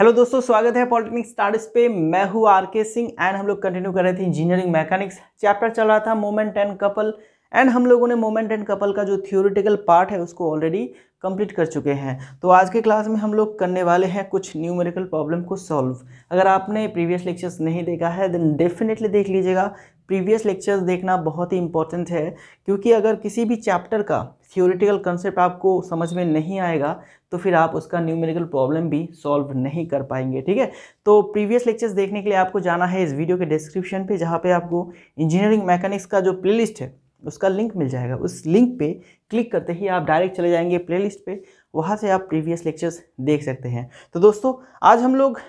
Hello दोस्तों स्वागत है पॉलिटेक्निक स्टार्ट पे मैं हूँ आर के सिंह एंड हम लोग कंटिन्यू कर रहे थे इंजीनियरिंग मैकेनिक्स चैप्टर चल रहा था मोमेंट एंड कपल एंड हम लोगों ने मोमेंट एंड कपल का जो थियोरिटिकल पार्ट है उसको ऑलरेडी कंप्लीट कर चुके हैं तो आज के क्लास में हम लोग करने वाले हैं कुछ न्यूमेरिकल प्रॉब्लम को सॉल्व अगर आपने प्रीवियस लेक्चर्स नहीं देखा है देन डेफिनेटली देख लीजिएगा प्रीवियस लेक्चर्स देखना बहुत ही इंपॉर्टेंट है क्योंकि अगर किसी भी चैप्टर का थियोरिटिकल कंसेप्ट आपको समझ में नहीं आएगा तो फिर आप उसका न्यूमेरिकल प्रॉब्लम भी सॉल्व नहीं कर पाएंगे ठीक है तो प्रीवियस लेक्चर्स देखने के लिए आपको जाना है इस वीडियो के डिस्क्रिप्शन पे जहाँ पे आपको इंजीनियरिंग मैकेनिक्स का जो प्लेलिस्ट है उसका लिंक मिल जाएगा उस लिंक पे क्लिक करते ही आप डायरेक्ट चले जाएंगे लिस्ट पर वहाँ से आप प्रीवियस लेक्चर्स देख सकते हैं तो दोस्तों आज हम लोग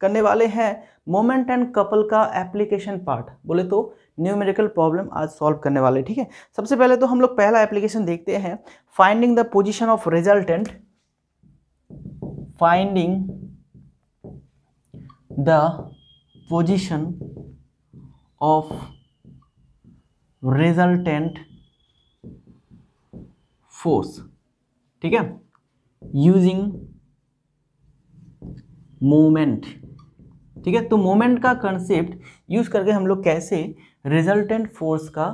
करने वाले हैं मोमेंट एंड कपल का एप्लीकेशन पार्ट बोले तो न्यूमेरिकल प्रॉब्लम आज सॉल्व करने वाले ठीक है सबसे पहले तो हम लोग पहला एप्लीकेशन देखते हैं finding the position of resultant finding the position of resultant force ठीक है यूजिंग मोमेंट ठीक है तो मोमेंट का कंसेप्ट यूज करके हम लोग कैसे रिजल्टेंट फोर्स का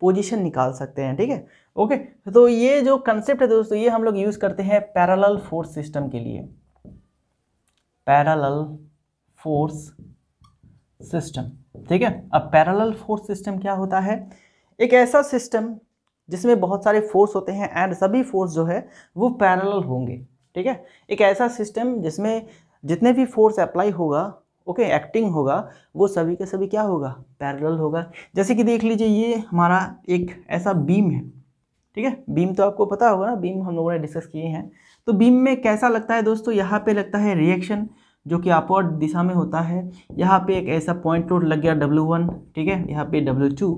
पोजीशन निकाल सकते हैं ठीक है ओके तो ये जो कंसेप्ट है दोस्तों ये हम लोग यूज़ करते हैं पैरेलल फोर्स सिस्टम के लिए पैरेलल फोर्स सिस्टम ठीक है अब पैरेलल फोर्स सिस्टम क्या होता है एक ऐसा सिस्टम जिसमें बहुत सारे फोर्स होते हैं एंड सभी फोर्स जो है वो पैरल होंगे ठीक है एक ऐसा सिस्टम जिसमें जितने भी फोर्स अप्लाई होगा ओके okay, एक्टिंग होगा वो सभी के सभी क्या होगा पैरेलल होगा जैसे कि देख लीजिए ये हमारा एक ऐसा बीम है ठीक है बीम तो आपको पता होगा ना बीम हम लोगों ने डिस्कस किए हैं तो बीम में कैसा लगता है दोस्तों यहाँ पे लगता है रिएक्शन जो कि अपवर्ड दिशा में होता है यहाँ पे एक ऐसा पॉइंट रोड लग गया डब्ल्यू वन ठीक है यहाँ पे डब्ल्यू टू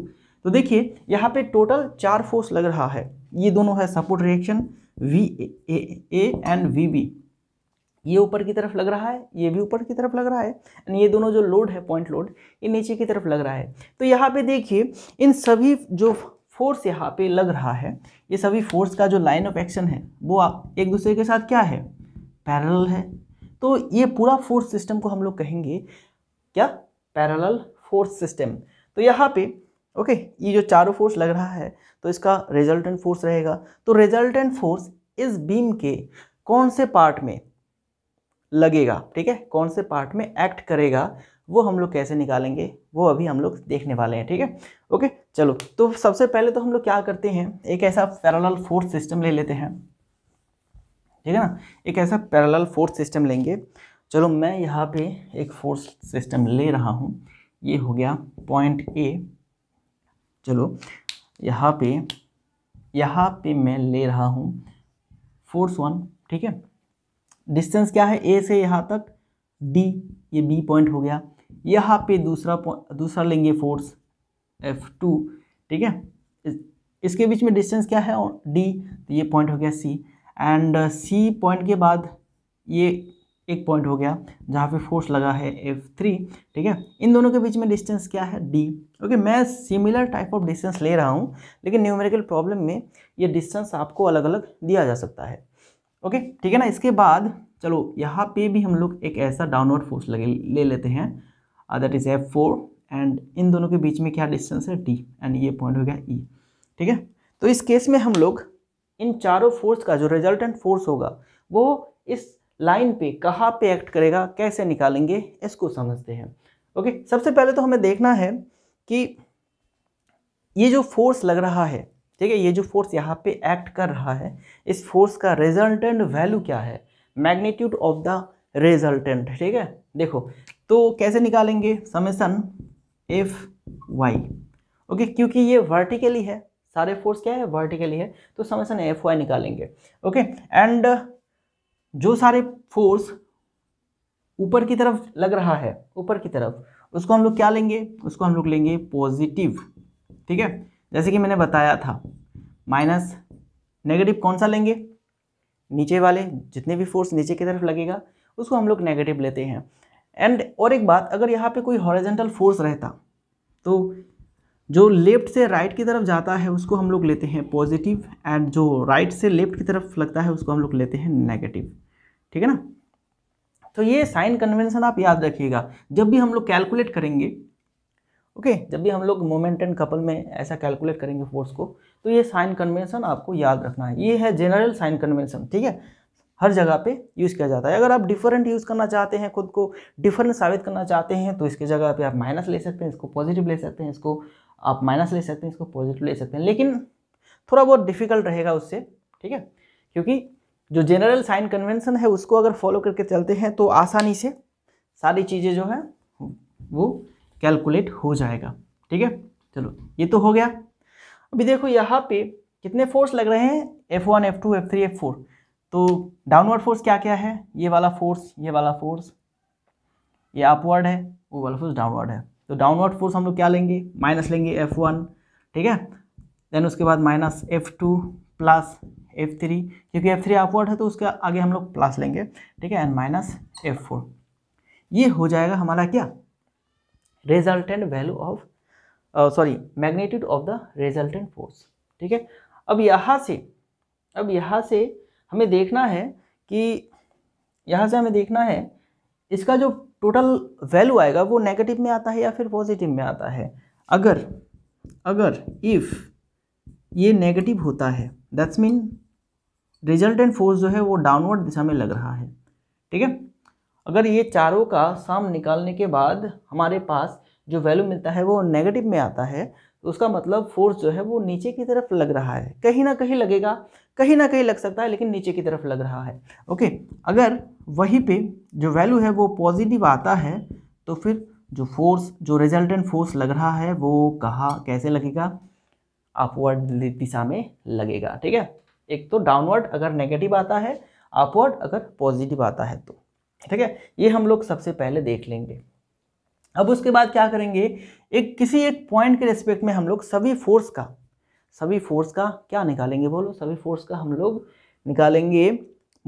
तो देखिए यहाँ पे टोटल चार फोर्स लग रहा है ये दोनों है support reaction V A and V B ये ऊपर की तरफ लग रहा है ये भी ऊपर की तरफ लग रहा है एंड ये दोनों जो लोड है पॉइंट लोड ये नीचे की तरफ लग रहा है तो यहाँ पे देखिए इन सभी जो फोर्स यहाँ पे लग रहा है ये सभी फोर्स का जो लाइन ऑफ एक्शन है वो आप एक दूसरे के साथ क्या है पैरल है तो ये पूरा फोर्स सिस्टम को हम लोग कहेंगे क्या पैरल फोर्स सिस्टम तो यहाँ पे ओके ये जो चारों फोर्स लग रहा है तो इसका रिजल्टेंट फोर्स रहेगा तो रिजल्टेंट फोर्स इस बीम के कौन से पार्ट में लगेगा ठीक है कौन से पार्ट में एक्ट करेगा वो हम लोग कैसे निकालेंगे वो अभी हम लोग देखने वाले हैं ठीक है ओके चलो तो सबसे पहले तो हम लोग क्या करते हैं एक ऐसा पैरल फोर्स सिस्टम ले लेते हैं ठीक है ना एक ऐसा पैरल फोर्स सिस्टम लेंगे चलो मैं यहाँ पे एक फोर्स सिस्टम ले रहा हूँ ये हो गया पॉइंट ए चलो यहाँ पे यहाँ पे मैं ले रहा हूँ फोर्स वन ठीक है डिस्टेंस क्या है ए से यहाँ तक डी ये बी पॉइंट हो गया यहाँ पे दूसरा दूसरा लेंगे फोर्स एफ टू ठीक है इसके बीच में डिस्टेंस क्या है और डी तो ये पॉइंट हो गया सी एंड सी पॉइंट के बाद ये एक पॉइंट हो गया जहाँ पे फोर्स लगा है एफ थ्री ठीक है इन दोनों के बीच में डिस्टेंस क्या है डी ओके okay, मैं सिमिलर टाइप ऑफ डिस्टेंस ले रहा हूँ लेकिन न्यूमेरिकल प्रॉब्लम में ये डिस्टेंस आपको अलग अलग दिया जा सकता है ओके ठीक है ना इसके बाद चलो यहाँ पे भी हम लोग एक ऐसा डाउनवर्ड फोर्स लगे ले लेते हैं that is F four and इन दोनों के बीच में क्या डिस्टेंस है डी एंड ये पॉइंट हो गया ई e, ठीक है तो इस केस में हम लोग इन चारों फोर्स का जो रिजल्टेंट फोर्स होगा वो इस लाइन पे कहाँ पे एक्ट करेगा कैसे निकालेंगे इसको समझते हैं ओके सबसे पहले तो हमें देखना है कि ये जो फोर्स लग रहा है ठीक है ये जो फोर्स यहाँ पे एक्ट कर रहा है इस फोर्स का रिजल्टेंट वैल्यू क्या है मैग्नीट्यूड ऑफ द रिजल्टेंट ठीक है देखो तो कैसे निकालेंगे समेसन एफ वाई ओके क्योंकि ये वर्टिकली है सारे फोर्स क्या है वर्टिकली है तो समेसन एफ वाई निकालेंगे ओके एंड जो सारे फोर्स ऊपर की तरफ लग रहा है ऊपर की तरफ उसको हम लोग क्या लेंगे उसको हम लोग लेंगे पॉजिटिव ठीक है जैसे कि मैंने बताया था माइनस नेगेटिव कौन सा लेंगे नीचे वाले जितने भी फोर्स नीचे की तरफ लगेगा उसको हम लोग नेगेटिव लेते हैं एंड और एक बात अगर यहाँ पे कोई हॉरिजेंटल फोर्स रहता तो जो लेफ्ट से राइट की तरफ जाता है उसको हम लोग लेते हैं पॉजिटिव एंड जो राइट से लेफ्ट की तरफ लगता है उसको हम लोग लेते हैं नेगेटिव ठीक है ना तो ये साइन कन्वेंशन आप याद रखिएगा जब भी हम लोग कैलकुलेट करेंगे ओके okay, जब भी हम लोग मोमेंट एंड कपल में ऐसा कैलकुलेट करेंगे फोर्स को तो ये साइन कन्वेंशन आपको याद रखना है ये है जनरल साइन कन्वेंशन ठीक है हर जगह पे यूज़ किया जाता है अगर आप डिफरेंट यूज़ करना चाहते हैं खुद को डिफरेंट साबित करना चाहते हैं तो इसके जगह पे आप माइनस ले सकते हैं इसको पॉजिटिव ले सकते हैं इसको आप माइनस ले सकते हैं इसको पॉजिटिव ले सकते हैं लेकिन थोड़ा बहुत डिफिकल्ट रहेगा उससे ठीक है क्योंकि जो जनरल साइन कन्वेंसन है उसको अगर फॉलो करके चलते हैं तो आसानी से सारी चीज़ें जो है वो कैलकुलेट हो जाएगा ठीक है चलो ये तो हो गया अभी देखो यहाँ पे कितने फोर्स लग रहे हैं F one F two F three F four तो डाउनवर्ड फोर्स क्या क्या है ये वाला फोर्स ये वाला फोर्स ये अपवर्ड है वो वाला फोर्स डाउनवर्ड है तो डाउनवर्ड फोर्स हम लोग क्या लेंगे माइनस लेंगे एफ वन ठीक है देन उसके बाद minus F two plus F three क्योंकि एफ थ्री अपवर्ड है तो उसके आगे हम लोग प्लस लेंगे ठीक है एंड माइनस एफ फोर ये हो जाएगा हमारा क्या resultant value of sorry magnitude of the resultant force ठीक है अब यहाँ से अब यहाँ से हमें देखना है कि यहाँ से हमें देखना है इसका जो टोटल वैल्यू आएगा वो नेगेटिव में आता है या फिर पॉजिटिव में आता है अगर अगर इफ़ ये नेगेटिव होता है दैट्स मीन रिजल्टेंट फोर्स जो है वो डाउनवर्ड दिशा में लग रहा है ठीक है अगर ये चारों का साम निकालने के बाद हमारे पास जो वैल्यू मिलता है वो नेगेटिव में आता है तो उसका मतलब फोर्स जो है वो नीचे की तरफ लग रहा है कहीं ना कहीं लगेगा कहीं ना कहीं लग सकता है लेकिन नीचे की तरफ लग रहा है ओके अगर वहीं पे जो वैल्यू है वो पॉजिटिव आता है तो फिर जो फोर्स जो रिजल्टेंट फोर्स लग रहा है वो कहाँ कैसे लगेगा अपवर्ड दिशा में लगेगा ठीक है एक तो डाउनवर्ड अगर नेगेटिव आता है अपवर्ड अगर पॉजिटिव आता है तो ठीक है ये हम लोग सबसे पहले देख लेंगे अब उसके बाद क्या करेंगे एक किसी एक पॉइंट के रेस्पेक्ट में हम लोग सभी फोर्स का सभी फोर्स का क्या निकालेंगे बोलो सभी फोर्स का हम लोग निकालेंगे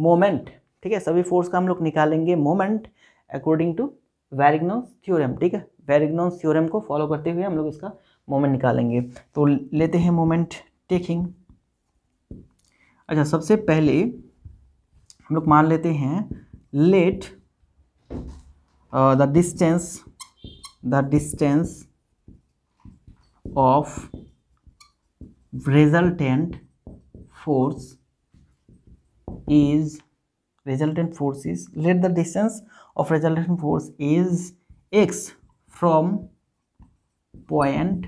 मोमेंट ठीक है सभी फोर्स का हम लोग निकालेंगे moment according to Varignon's theorem ठीक है वेरिग्नोस थ्योरम को फॉलो करते हुए हम लोग इसका मोमेंट निकालेंगे तो लेते हैं मोमेंट टेकिंग अच्छा सबसे पहले हम लोग मान लेते हैं let uh, the distance the distance of resultant force is resultant force is let the distance of resultant force is x from point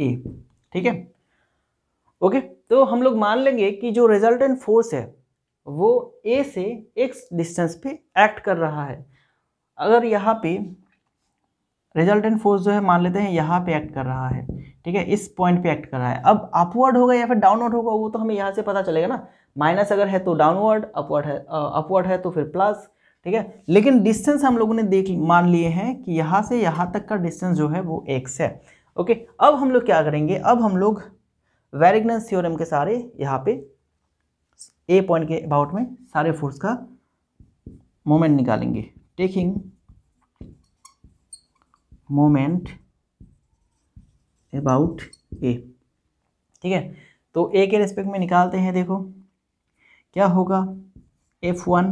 A ठीक है ओके तो हम लोग मान लेंगे कि जो रिजल्टेंट फोर्स है वो ए से एक्स डिस्टेंस पे एक्ट कर रहा है अगर यहाँ पे रिजल्टेंट फोर्स जो है मान लेते हैं यहाँ पे एक्ट कर रहा है ठीक है इस पॉइंट पे एक्ट कर रहा है अब अपवर्ड होगा या फिर डाउनवर्ड होगा वो तो हमें यहाँ से पता चलेगा ना माइनस अगर है तो डाउनवर्ड अपवर्ड है अपवर्ड है तो फिर प्लस ठीक है लेकिन डिस्टेंस हम लोगों ने देख मान लिए हैं कि यहाँ से यहाँ तक का डिस्टेंस जो है वो एक्स है ओके अब हम लोग क्या करेंगे अब हम लोग वेरिग्नेंस थ्योरम के सारे यहाँ पे ए पॉइंट के अबाउट में सारे फोर्स का मोमेंट निकालेंगे टेकिंग मोमेंट अबाउट ए ठीक है तो ए के रेस्पेक्ट में निकालते हैं देखो क्या होगा एफ वन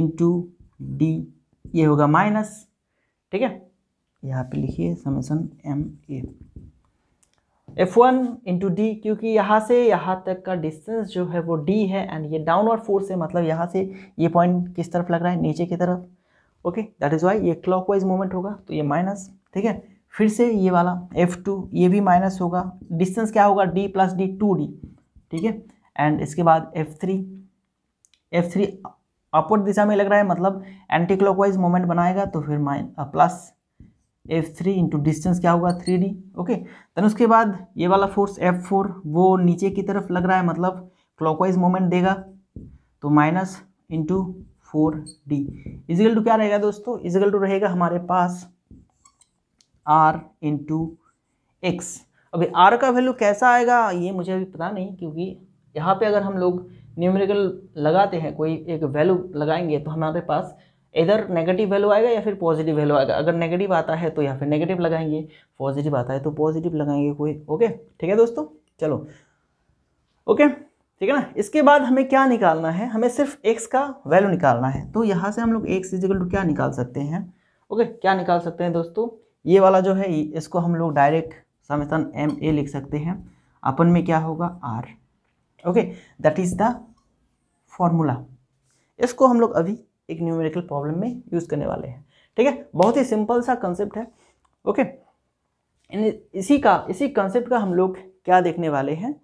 इंटू डी ये होगा माइनस ठीक है यहाँ पे लिखिए summation M A F one into D क्योंकि यहाँ से यहाँ तक का डिस्टेंस जो है वो डी है एंड ये डाउनवर्ड फोर्स है मतलब यहाँ से ये पॉइंट किस तरफ लग रहा है नीचे की तरफ ओके दैट इज़ वाई ये क्लॉक वाइज मूवमेंट होगा तो ये माइनस ठीक है फिर से ये वाला एफ टू ये भी माइनस होगा डिस्टेंस क्या होगा D plus D two D ठीक है एंड इसके बाद F three F three upward दिशा में लग रहा है मतलब एंटी क्लॉक वाइज मोमेंट बनाएगा तो फिर minus plus uh, F three into distance क्या होगा थ्री डी ओके देन उसके बाद ये वाला फोर्स एफ फोर वो नीचे की तरफ लग रहा है मतलब क्लॉकवाइज मोमेंट देगा तो minus into four D equal to क्या रहेगा दोस्तों इजिकल टू रहेगा हमारे पास आर इंटू एक्स अभी आर का वैल्यू कैसा आएगा ये मुझे अभी पता नहीं क्योंकि यहाँ पे अगर हम लोग न्यूमेरिकल लगाते हैं कोई एक वैल्यू लगाएंगे तो हमारे पास इधर नेगेटिव वैल्यू आएगा या फिर पॉजिटिव वैल्यू आएगा अगर नेगेटिव आता है तो यहाँ फिर नेगेटिव लगाएंगे पॉजिटिव आता है तो पॉजिटिव लगाएंगे कोई ओके ठीक है दोस्तों चलो ओके ठीक है ना इसके बाद हमें क्या निकालना है हमें सिर्फ एक्स का वैल्यू निकालना है तो यहाँ से हम लोग एक्स इजिकल टू क्या निकाल सकते हैं ओके क्या निकाल सकते हैं दोस्तों ये वाला जो है इसको हम लोग डायरेक्ट समेतन एम ए लिख सकते हैं अपन में क्या होगा R okay that is the formula इसको हम लोग अभी एक न्यूमेरिकल प्रॉब्लम में यूज़ करने वाले हैं ठीक है बहुत ही सिंपल सा कंसेप्ट है ओके इसी का इसी कंसेप्ट का हम लोग क्या देखने वाले हैं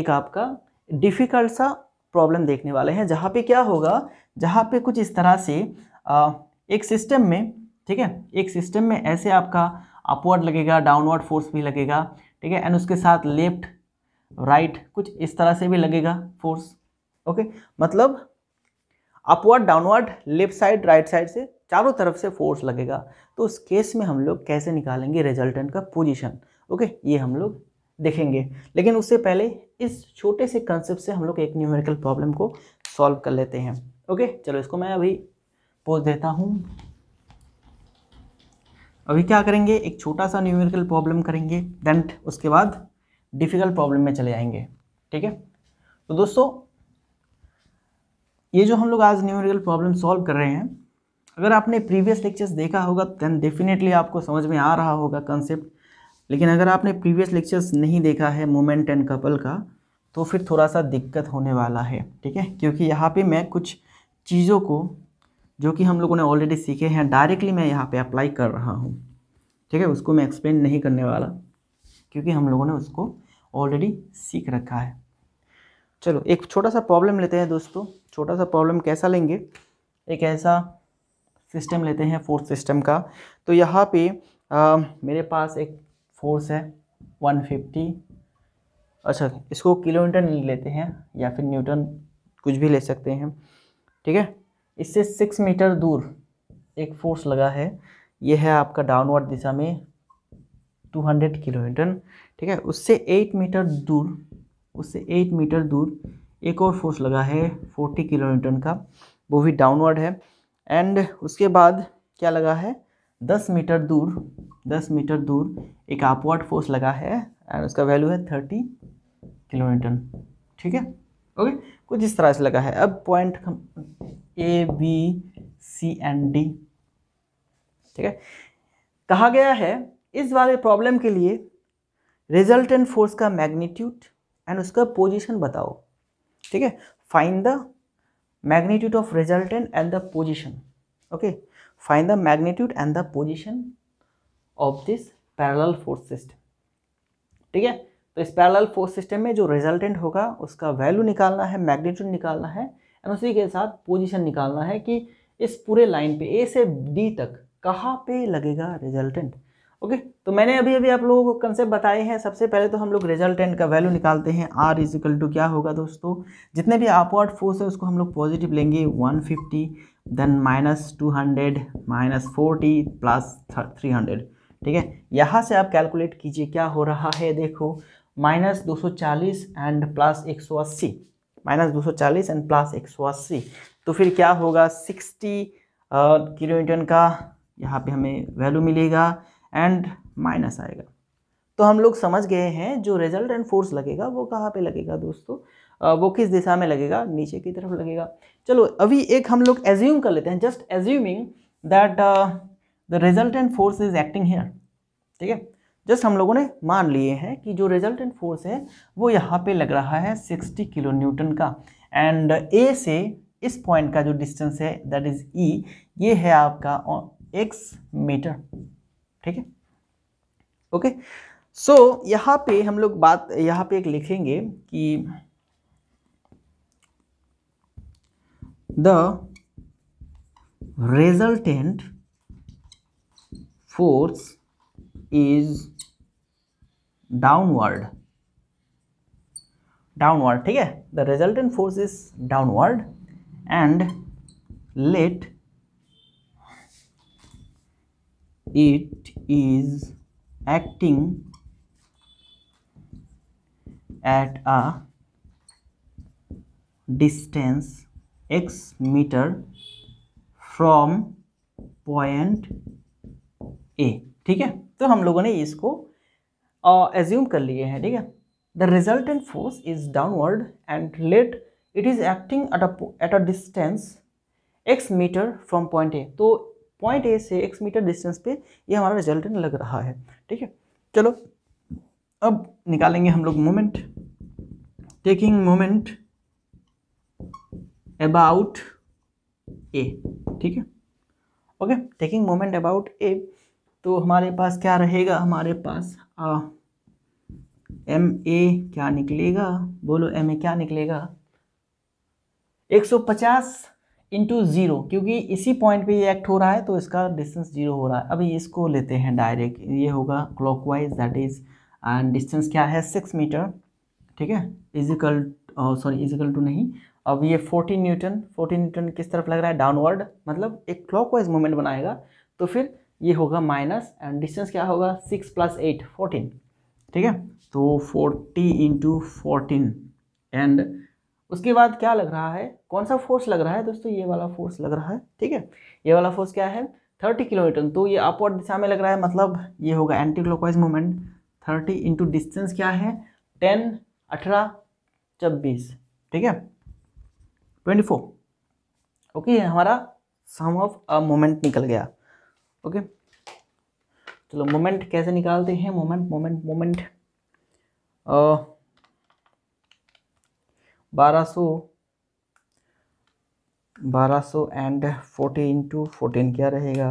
एक आपका डिफ़िकल्ट सा प्रॉब्लम देखने वाले हैं जहाँ पे क्या होगा जहाँ पे कुछ इस तरह से आ, एक सिस्टम में ठीक है एक सिस्टम में ऐसे आपका अपवर्ड लगेगा डाउनवर्ड फोर्स भी लगेगा ठीक है एंड उसके साथ लेफ्ट राइट right, कुछ इस तरह से भी लगेगा फोर्स ओके मतलब upward downward left side right side से चारों तरफ से फोर्स लगेगा तो उस केस में हम लोग कैसे निकालेंगे रिजल्टेंट का पोजीशन ओके ये हम लोग देखेंगे लेकिन उससे पहले इस छोटे से कंसेप्ट से हम लोग एक न्यूमेरिकल प्रॉब्लम को सॉल्व कर लेते हैं ओके चलो इसको मैं अभी पोज देता हूँ अभी क्या करेंगे एक छोटा सा न्यूमेरिकल प्रॉब्लम करेंगे देन उसके बाद डिफ़िकल्ट प्रॉब्लम में चले जाएंगे ठीक है तो दोस्तों ये जो हम लोग आज न्यूमेरिकल प्रॉब्लम सॉल्व कर रहे हैं अगर आपने प्रीवियस लेक्चर्स देखा होगा दैन डेफिनेटली आपको समझ में आ रहा होगा कंसेप्ट लेकिन अगर आपने प्रीवियस लेक्चर्स नहीं देखा है मोमेंट एंड कपल का तो फिर थोड़ा सा दिक्कत होने वाला है ठीक है क्योंकि यहाँ पे मैं कुछ चीज़ों को जो कि हम लोगों ने ऑलरेडी सीखे हैं डायरेक्टली मैं यहाँ पे अप्लाई कर रहा हूँ ठीक है उसको मैं एक्सप्लेन नहीं करने वाला क्योंकि हम लोगों ने उसको ऑलरेडी सीख रखा है चलो एक छोटा सा प्रॉब्लम लेते हैं दोस्तों छोटा सा प्रॉब्लम कैसा लेंगे एक ऐसा सिस्टम लेते हैं फोर्स सिस्टम का तो यहाँ पे आ, मेरे पास एक फोर्स है 150 अच्छा इसको किलोमीटर लेते हैं या फिर न्यूटन कुछ भी ले सकते हैं ठीक है इससे सिक्स मीटर दूर एक फोर्स लगा है ये है आपका डाउनवर्ड दिशा में 200 किलोमीटर ठीक है उससे एट मीटर दूर उससे एट मीटर दूर एक और फोर्स लगा है फोर्टी किलो न्यूटन का वो भी डाउनवर्ड है एंड उसके बाद क्या लगा है दस मीटर दूर दस मीटर दूर एक अपवर्ड फोर्स लगा है एंड उसका वैल्यू है थर्टी किलो न्यूटन ठीक है ओके कुछ इस तरह से लगा है अब point A B C and D ठीक है कहा गया है इस वाले प्रॉब्लम के लिए रिजल्टेंट फोर्स का मैग्नीट्यूड एंड उसका पोजिशन बताओ ठीक है find the magnitude of resultant and the position okay find the magnitude and the position of this parallel force system ठीक है तो इस पैरल फोर्स सिस्टम में जो रिजल्टेंट होगा उसका वैल्यू निकालना है मैग्नीट्यूड निकालना है एंड उसी के साथ पोजिशन निकालना है कि इस पूरे लाइन पे ए से डी तक कहाँ पे लगेगा रिजल्टेंट ओके तो मैंने अभी अभी आप लोगों को कंसेप्ट बताए हैं सबसे पहले तो हम लोग रिजल्टेंट का वैल्यू निकालते हैं आर इज इक्वल टू क्या होगा दोस्तों जितने भी अपवर्ड फोर्स है उसको हम लोग पॉजिटिव लेंगे fifty then minus hundred minus forty plus hundred ठीक है यहाँ से आप कैलकुलेट कीजिए क्या हो रहा है देखो माइनस 240 एंड प्लस 180 माइनस चालीस एंड प्लस 180 तो फिर क्या होगा 60 uh, किलो न्यूटन का यहाँ पे हमें वैल्यू मिलेगा एंड माइनस आएगा तो हम लोग समझ गए हैं जो रिजल्ट एंड फोर्स लगेगा वो कहाँ पे लगेगा दोस्तों वो किस दिशा में लगेगा नीचे की तरफ लगेगा चलो अभी एक हम लोग एज्यूम कर लेते हैं just assuming that the resultant force is acting here ठीक है जस्ट हम लोगों ने मान लिए हैं कि जो रिजल्ट एंड फोर्स है वो यहाँ पे लग रहा है 60 किलो न्यूटन का एंड ए से इस पॉइंट का जो डिस्टेंस है दैट इज़ ई ये है आपका एक्स uh, मीटर ठीक है ओके सो so, यहाँ पे हम लोग बात यहाँ पे एक लिखेंगे कि the resultant force is downward downward ठीक है the resultant force is downward and let it is acting at a distance x meter from point A ठीक है तो हम लोगों ने इसको एज्यूम कर लिए हैं ठीक है the resultant force is downward and let it is acting at a distance x metre from point A तो पॉइंट ए से एक्स मीटर डिस्टेंस पे ये हमारा रिजल्टेंट लग रहा है ठीक है चलो अब निकालेंगे हम लोग moment taking moment about A ठीक है okay taking moment about A तो हमारे पास क्या रहेगा हमारे पास आ, एम ए क्या निकलेगा बोलो एम ए क्या निकलेगा 150 इंटू ज़ीरो क्योंकि इसी पॉइंट पे ये एक्ट हो रहा है तो इसका डिस्टेंस जीरो हो रहा है अभी इसको लेते हैं डायरेक्ट ये होगा clockwise that is and distance क्या है सिक्स मीटर ठीक है इजिकल सॉरी इजिकल टू नहीं अब ये फोर्टीन न्यूटन फोर्टीन न्यूटन किस तरफ लग रहा है डाउनवर्ड मतलब एक वाइज मूवमेंट बनाएगा तो फिर ये होगा माइनस एंड डिस्टेंस क्या होगा सिक्स प्लस एट फोर्टीन ठीक है तो फोर्टी इंटू फोर्टीन एंड उसके बाद क्या लग रहा है कौन सा फोर्स लग रहा है दोस्तों ये वाला फोर्स लग रहा है ठीक है ये वाला फोर्स क्या है थर्टी किलोमीटर तो ये अपवर्ड दिशा में लग रहा है मतलब ये होगा anticlockwise movement thirty into distance क्या है टेन अठारह छब्बीस ठीक है ट्वेंटी फोर ओके ये हमारा सम ऑफ अ मोमेंट निकल गया ओके चलो मोमेंट कैसे निकालते हैं मोमेंट मोमेंट मोमेंट बारह सौ बारह सौ एंड फोर्टी इंटू फोर्टीन क्या रहेगा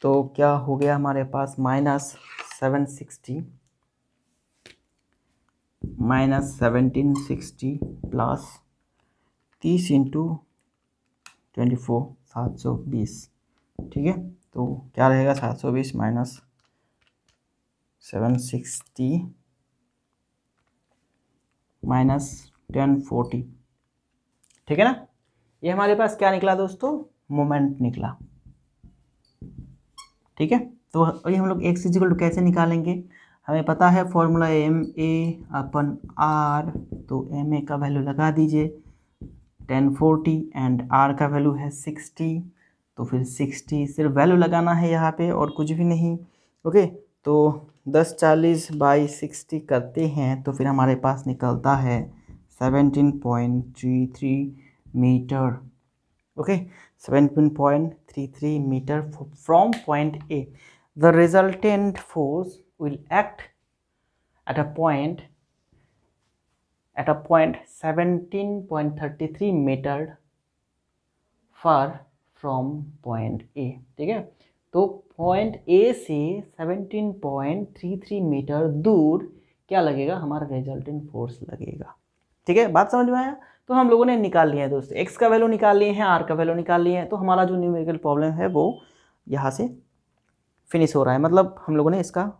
तो क्या हो गया हमारे पास minus seven sixty minus seventeen sixty plus तीस इंटू ट्वेंटी फोर सात सौ बीस ठीक है तो क्या रहेगा सात सौ बीस minus seven sixty minus ten forty ठीक है ना ये हमारे पास क्या निकला दोस्तों मोमेंट निकला ठीक है तो ये हम लोग एक्स इजिकल टू कैसे निकालेंगे हमें पता है formula M A upon R तो एम ए का वैल्यू लगा दीजिए टेन फोर्टी एंड आर का वैल्यू है सिक्सटी तो फिर सिक्सटी सिर्फ वैल्यू लगाना है यहाँ पे और कुछ भी नहीं ओके तो दस चालीस बाई सिक्सटी करते हैं तो फिर हमारे पास निकलता है 17.33 meter okay 17.33 meter from point a the resultant force will act at a point at a point 17.33 meter far from point a ठीक है तो पॉइंट ए से 17.33 मीटर दूर क्या लगेगा हमारा रिजल्टेंट फोर्स लगेगा ठीक है बात समझ में आया तो हम लोगों ने निकाल लिए हैं दोस्तों एक्स का वैल्यू निकाल लिए हैं आर का वैल्यू निकाल लिए हैं तो हमारा जो न्यूमेरिकल प्रॉब्लम है वो यहाँ से फिनिश हो रहा है मतलब हम लोगों ने इसका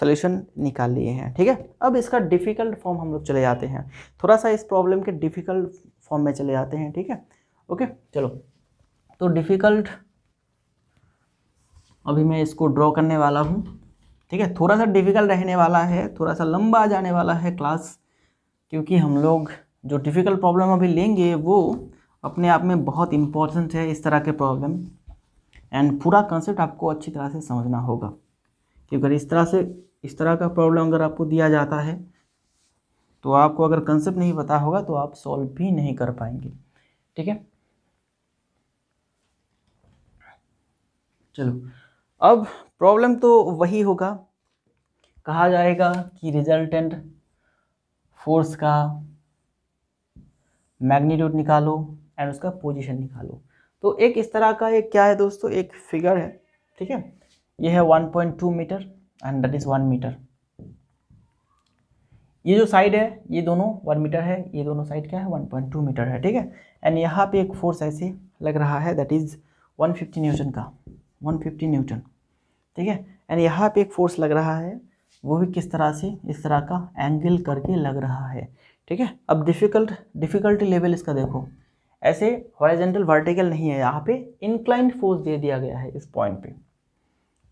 सोल्यूशन निकाल लिए हैं ठीक है थीके? अब इसका डिफ़िकल्ट फॉर्म हम लोग चले जाते हैं थोड़ा सा इस प्रॉब्लम के डिफ़िकल्ट फॉर्म में चले जाते हैं ठीक है ओके चलो तो डिफ़िकल्ट अभी मैं इसको ड्रॉ करने वाला हूँ ठीक है थोड़ा सा डिफ़िकल्ट रहने वाला है थोड़ा सा लंबा जाने वाला है क्लास क्योंकि हम लोग जो डिफ़िकल्ट प्रॉब्लम अभी लेंगे वो अपने आप में बहुत इम्पॉर्टेंट है इस तरह के प्रॉब्लम एंड पूरा कंसेप्ट आपको अच्छी तरह से समझना होगा क्योंकि अगर इस तरह से इस तरह का प्रॉब्लम अगर आपको दिया जाता है तो आपको अगर कंसेप्ट नहीं पता होगा तो आप सॉल्व भी नहीं कर पाएंगे ठीक है चलो अब प्रॉब्लम तो वही होगा कहा जाएगा कि रिजल्टेंट फोर्स का मैग्नीट्यूड निकालो एंड उसका पोजीशन निकालो तो एक इस तरह का एक क्या है दोस्तों एक फिगर है ठीक है ये है 1.2 metre and that is one metre ये जो साइड है ये दोनों वन मीटर है ये दोनों साइड क्या है 1.2 मीटर है ठीक है एंड यहाँ पे एक फोर्स ऐसे लग रहा है दैट इज़ 150 न्यूटन का 150 न्यूटन ठीक है एंड यहाँ पे एक फोर्स लग रहा है वो भी किस तरह से इस तरह का एंगल करके लग रहा है ठीक है अब डिफ़िकल्ट डिफ़िकल्टी लेवल इसका देखो ऐसे हॉरिजेंटल वर्टिकल नहीं है यहाँ पे इंक्लाइंड फोर्स दे दिया गया है इस पॉइंट पे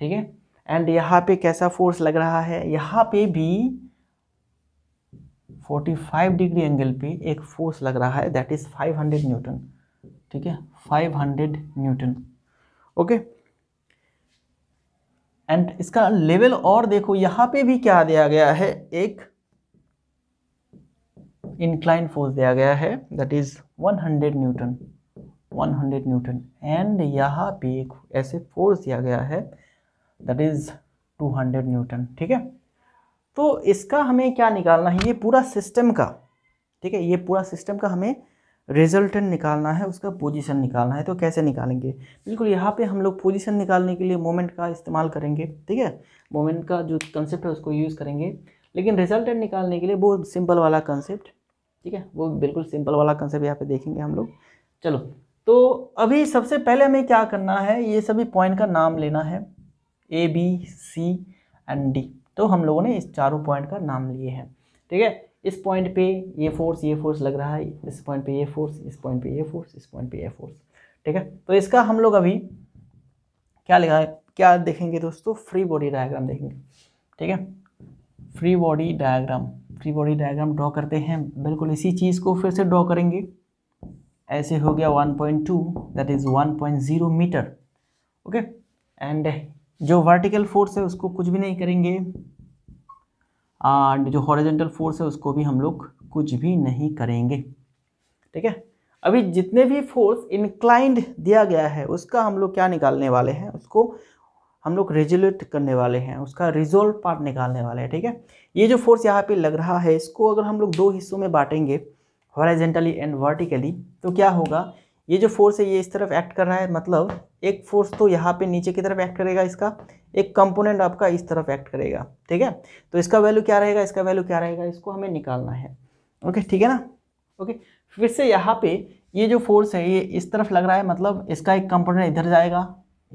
ठीक है एंड यहाँ पे कैसा फोर्स लग रहा है यहाँ पे भी 45 डिग्री एंगल पे एक फोर्स लग रहा है दैट इज़ 500 न्यूटन ठीक है 500 न्यूटन ओके okay? एंड इसका लेवल और देखो यहाँ पे भी क्या दिया गया है एक इंक्लाइन फोर्स दिया गया है that is 100 newton 100 newton and यहाँ पे एक ऐसे फोर्स दिया गया है दैट इज 200 न्यूटन ठीक है तो इसका हमें क्या निकालना है ये पूरा सिस्टम का ठीक है ये पूरा सिस्टम का हमें रिजल्टेंट निकालना है उसका पोजीशन निकालना है तो कैसे निकालेंगे बिल्कुल यहाँ पे हम लोग पोजीशन निकालने के लिए मोमेंट का इस्तेमाल करेंगे ठीक है मोमेंट का जो कंसेप्ट है उसको यूज़ करेंगे लेकिन रिजल्टेंट निकालने के लिए वो सिंपल वाला कंसेप्ट ठीक है वो बिल्कुल सिंपल वाला कंसेप्ट यहाँ पे देखेंगे हम लोग चलो तो अभी सबसे पहले हमें क्या करना है ये सभी पॉइंट का नाम लेना है A B C and D तो हम लोगों ने इस चारों पॉइंट का नाम लिए हैं ठीक है इस पॉइंट पे ये फोर्स ये फोर्स लग रहा है इस पॉइंट पे ये फोर्स इस पॉइंट पे ये फोर्स इस पॉइंट पे ये फोर्स ठीक है तो इसका हम लोग अभी क्या लिखा है क्या देखेंगे दोस्तों फ्री बॉडी डायग्राम देखेंगे ठीक है free body diagram free body diagram draw करते हैं बिल्कुल इसी चीज़ को फिर से ड्रॉ करेंगे ऐसे हो गया one point two that is one point zero metre okay and जो वर्टिकल फोर्स है उसको कुछ भी नहीं करेंगे एंड जो हॉरिजेंटल फोर्स है उसको भी हम लोग कुछ भी नहीं करेंगे ठीक है अभी जितने भी फोर्स इंक्लाइंड दिया गया है उसका हम लोग क्या निकालने वाले हैं उसको हम लोग रेजुलेट करने वाले हैं उसका रिजोल्व पार्ट निकालने वाले हैं ठीक है ये जो फोर्स यहाँ पे लग रहा है इसको अगर हम लोग दो हिस्सों में बांटेंगे हॉराइजेंटली एंड वर्टिकली तो क्या होगा ये जो फोर्स है ये इस तरफ एक्ट कर रहा है मतलब एक फोर्स तो यहाँ पे नीचे की तरफ एक्ट करेगा इसका एक कंपोनेंट आपका इस तरफ एक्ट करेगा ठीक है तो इसका वैल्यू क्या रहेगा इसका वैल्यू क्या रहेगा इसको हमें निकालना है ओके ठीक है ना ओके फिर से यहाँ पे ये जो फोर्स है ये इस तरफ लग रहा है मतलब इसका एक कंपोनेंट इधर जाएगा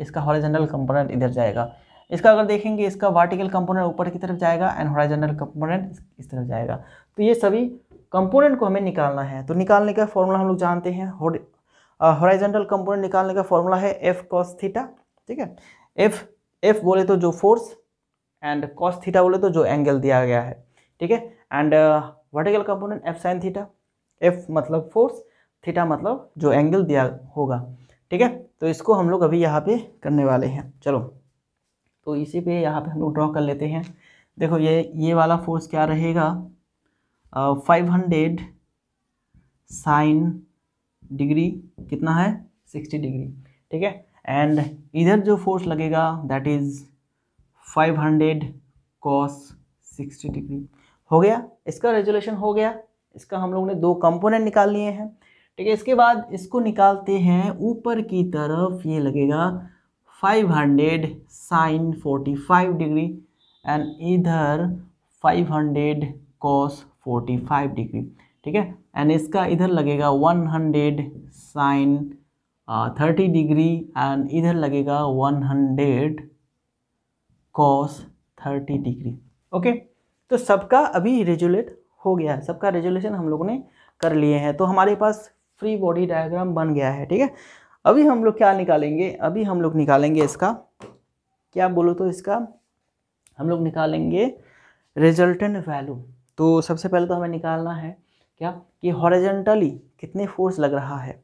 इसका हॉरिजेंटल कंपोनेंट इधर जाएगा इसका अगर देखेंगे इसका वर्टिकल कंपोनेंट ऊपर की तरफ जाएगा एंड हॉरिजेंटल कंपोनेंट इस तरफ जाएगा तो ये सभी कंपोनेंट को हमें निकालना है तो निकालने का फॉर्मूला हम लोग जानते हैं हॉराइजेंटल कंपोनेंट निकालने का फॉर्मूला है एफ कॉस थीटा ठीक है एफ एफ बोले तो जो फोर्स एंड कॉस थीटा बोले तो जो एंगल दिया गया है ठीक है and vertical component F sine theta F मतलब फोर्स थीटा मतलब जो एंगल दिया होगा ठीक है तो इसको हम लोग अभी यहाँ पे करने वाले हैं चलो तो इसी पे यहाँ पे हम लोग ड्रॉ कर लेते हैं देखो ये ये वाला फोर्स क्या रहेगा फाइव हंड्रेड साइन डिग्री कितना है सिक्सटी डिग्री ठीक है एंड इधर जो फोर्स लगेगा that is five hundred cos sixty degree हो गया इसका रेजोल्यूशन हो गया इसका हम लोगों ने दो कंपोनेंट निकाल लिए हैं ठीक है इसके बाद इसको निकालते हैं ऊपर की तरफ ये लगेगा 500 साइन फाइव डिग्री एंड इधर 500 कॉस फाइव डिग्री ठीक है एंड इसका इधर लगेगा one hundred sine thirty degree and इधर लगेगा one hundred cos thirty degree okay तो सबका अभी रेजुलेट हो गया है सबका रेजुलेशन हम लोगों ने कर लिए हैं तो हमारे पास फ्री बॉडी डायग्राम बन गया है ठीक है अभी हम लोग क्या निकालेंगे अभी हम लोग निकालेंगे इसका क्या बोलो तो इसका हम लोग निकालेंगे रिजल्टेंट वैल्यू तो सबसे पहले तो हमें निकालना है क्या कि हॉरिजेंटली कितने फोर्स लग रहा है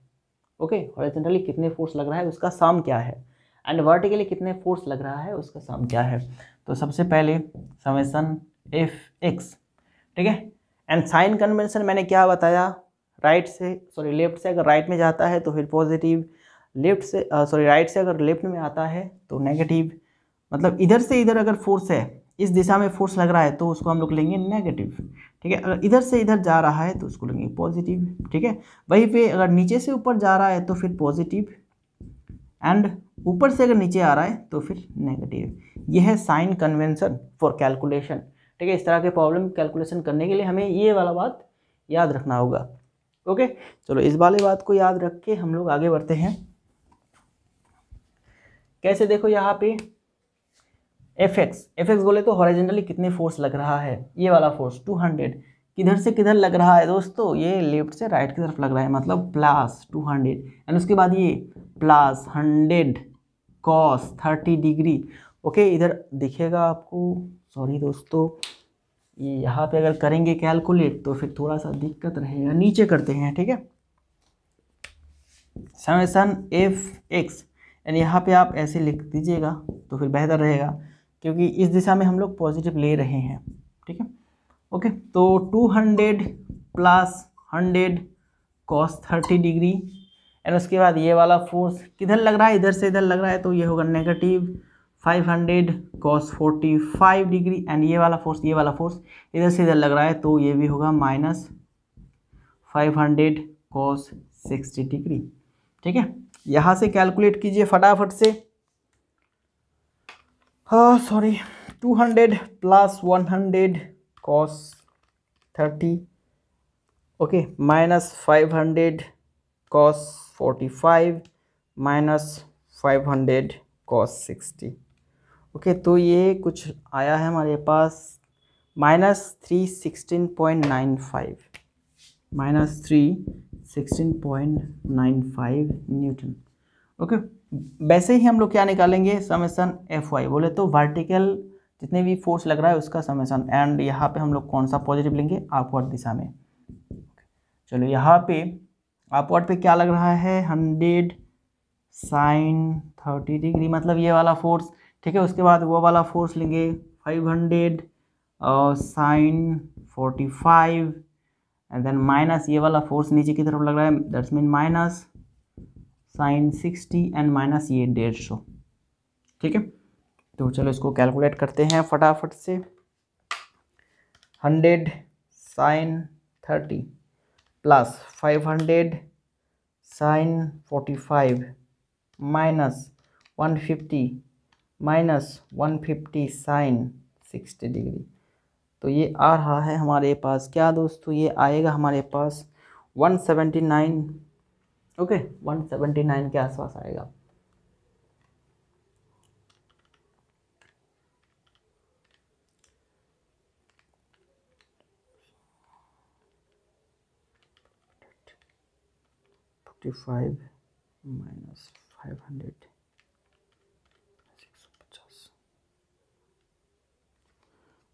ओके हॉरिजेंटली कितने फोर्स लग रहा है उसका साम क्या है एंड वर्टिकली कितने फोर्स लग रहा है उसका साम क्या है तो सबसे पहले समेसन एफ एक्स ठीक है एंड साइन कन्वेंशन मैंने क्या बताया राइट से सॉरी लेफ्ट से अगर राइट में जाता है तो फिर पॉजिटिव लेफ्ट से सॉरी uh, राइट से अगर लेफ्ट में आता है तो नेगेटिव मतलब इधर से इधर अगर फोर्स है इस दिशा में फोर्स लग रहा है तो उसको हम लोग लेंगे नेगेटिव ठीक है अगर इधर से इधर जा रहा है तो उसको लेंगे पॉजिटिव ठीक है वहीं पे अगर नीचे से ऊपर जा रहा है तो फिर पॉजिटिव एंड ऊपर से अगर नीचे आ रहा है तो फिर नेगेटिव यह है साइन कन्वेंसन फॉर कैलकुलेशन ठीक है इस तरह के प्रॉब्लम कैलकुलेशन करने के लिए हमें ये वाला बात याद रखना होगा ओके चलो इस वाले बात को याद रख के हम लोग आगे बढ़ते हैं कैसे देखो यहाँ पे एफ एक्स एफ एक्स बोले तो हॉरिजेंटली कितने फोर्स लग रहा है ये वाला फोर्स टू हंड्रेड किधर से किधर लग रहा है दोस्तों ये लेफ्ट से राइट की तरफ लग रहा है मतलब प्लस टू हंड्रेड एंड उसके बाद ये plus hundred cos thirty degree okay इधर दिखेगा आपको सॉरी दोस्तों ये यहाँ पे अगर करेंगे कैलकुलेट तो फिर थोड़ा सा दिक्कत रहेगा नीचे करते हैं ठीक है समेसन एफ एक्स एंड यहाँ पे आप ऐसे लिख दीजिएगा तो फिर बेहतर रहेगा क्योंकि इस दिशा में हम लोग पॉजिटिव ले रहे हैं ठीक है ओके तो 200 प्लस 100 कॉस 30 डिग्री एंड उसके बाद ये वाला फोर्स किधर लग रहा है इधर से इधर लग रहा है तो ये होगा negative 500 cos forty degree and ये वाला फोर्स ये वाला फोर्स इधर से इधर लग रहा है तो ये भी होगा माइनस 500 कॉस सिक्सटी डिग्री ठीक है यहाँ से कैलकुलेट कीजिए फटाफट से sorry two hundred plus one hundred cos thirty okay minus five hundred cos forty five minus five hundred cos sixty okay तो ये कुछ आया है हमारे पास minus three sixteen point nine five minus three sixteen point nine five newton okay वैसे ही हम लोग क्या निकालेंगे समेसन एफ वाई बोले तो वर्टिकल जितने भी फोर्स लग रहा है उसका समेसन एंड यहाँ पे हम लोग कौन सा पॉजिटिव लेंगे अपवर्ड दिशा में चलो यहाँ पे अपवर्ड पे क्या लग रहा है हंड्रेड साइन थर्टी डिग्री मतलब ये वाला फोर्स ठीक है उसके बाद वो वाला फोर्स लेंगे फाइव हंड्रेड और sine forty five and then minus ये वाला फोर्स नीचे की तरफ लग रहा है that's mean minus sine sixty and minus ये डेढ़ सौ ठीक है तो चलो इसको कैलकुलेट करते हैं फटाफट से hundred sine thirty plus five hundred sine forty five minus one fifty minus one fifty sine sixty degree तो ये आ रहा है हमारे पास क्या दोस्तों ये आएगा हमारे पास वन सेवेंटी नाइन ओके के आसपास आएगा forty five minus five hundred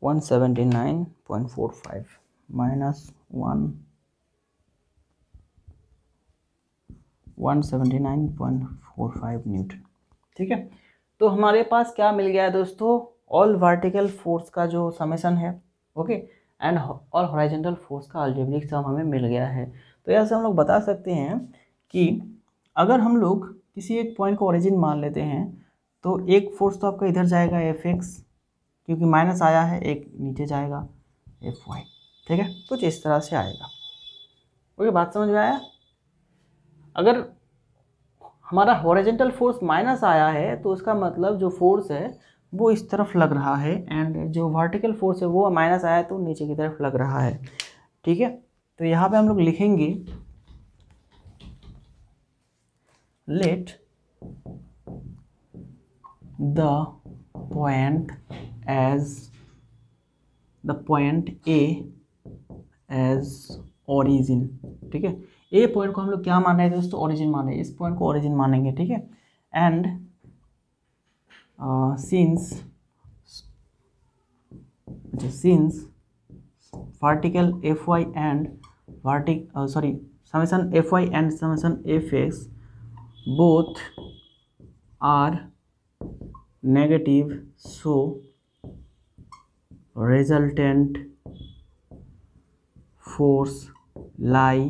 one seventy nine point four five minus one 179.45 newton ठीक है तो हमारे पास क्या मिल गया है दोस्तों ऑल वर्टिकल फोर्स का जो समेसन है okay and all horizontal force का अल्जेब्रिक सम हमें मिल गया है तो यहाँ से हम लोग बता सकते हैं कि अगर हम लोग किसी एक पॉइंट को ओरिजिन मान लेते हैं तो एक फोर्स तो आपका इधर जाएगा एफ एक्स क्योंकि माइनस आया है एक नीचे जाएगा एफ वाई ठीक है कुछ इस तरह से आएगा ओके बात समझ में आया अगर हमारा हॉरिजेंटल फोर्स माइनस आया है तो उसका मतलब जो फोर्स है वो इस तरफ लग रहा है एंड जो वर्टिकल फोर्स है वो माइनस आया तो नीचे की तरफ लग रहा है ठीक है तो यहाँ पे हम लोग लिखेंगे let the point as the point A as origin ठीक है ए पॉइंट को हम लोग क्या मान रहे हैं दोस्तों ओरिजिन मान रहे इस पॉइंट को ओरिजिन मानेंगे ठीक है एंड सीन्स uh, अच्छा since vertical F Y and vertical sorry summation F Y and summation F X both are negative so resultant force lie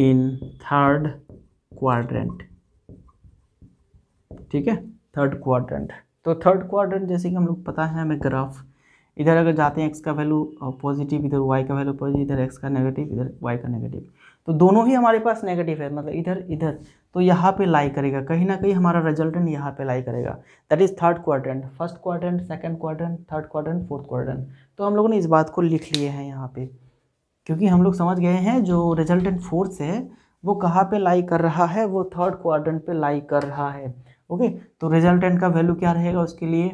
in third quadrant ठीक है थर्ड क्वाड्रेंट तो third quadrant जैसे कि हम लोग पता है हमें ग्राफ इधर अगर जाते हैं एक्स का वैल्यू पॉजिटिव इधर वाई का वैल्यू पॉजिटिव इधर एक्स का नेगेटिव इधर वाई का नेगेटिव तो दोनों ही हमारे पास नेगेटिव है मतलब इधर इधर तो यहाँ पे लाई करेगा कहीं ना कहीं हमारा रिजल्टेंट यहाँ पे लाई करेगा that is third quadrant first quadrant second quadrant third quadrant fourth quadrant तो हम लोगों ने इस बात को लिख लिए हैं यहाँ पे क्योंकि हम लोग समझ गए हैं जो रिजल्टेंट फोर्स है वो कहाँ पे लाई कर रहा है वो थर्ड क्वाड्रेंट पे लाई कर रहा है ओके तो रिजल्टेंट का वैल्यू क्या रहेगा उसके लिए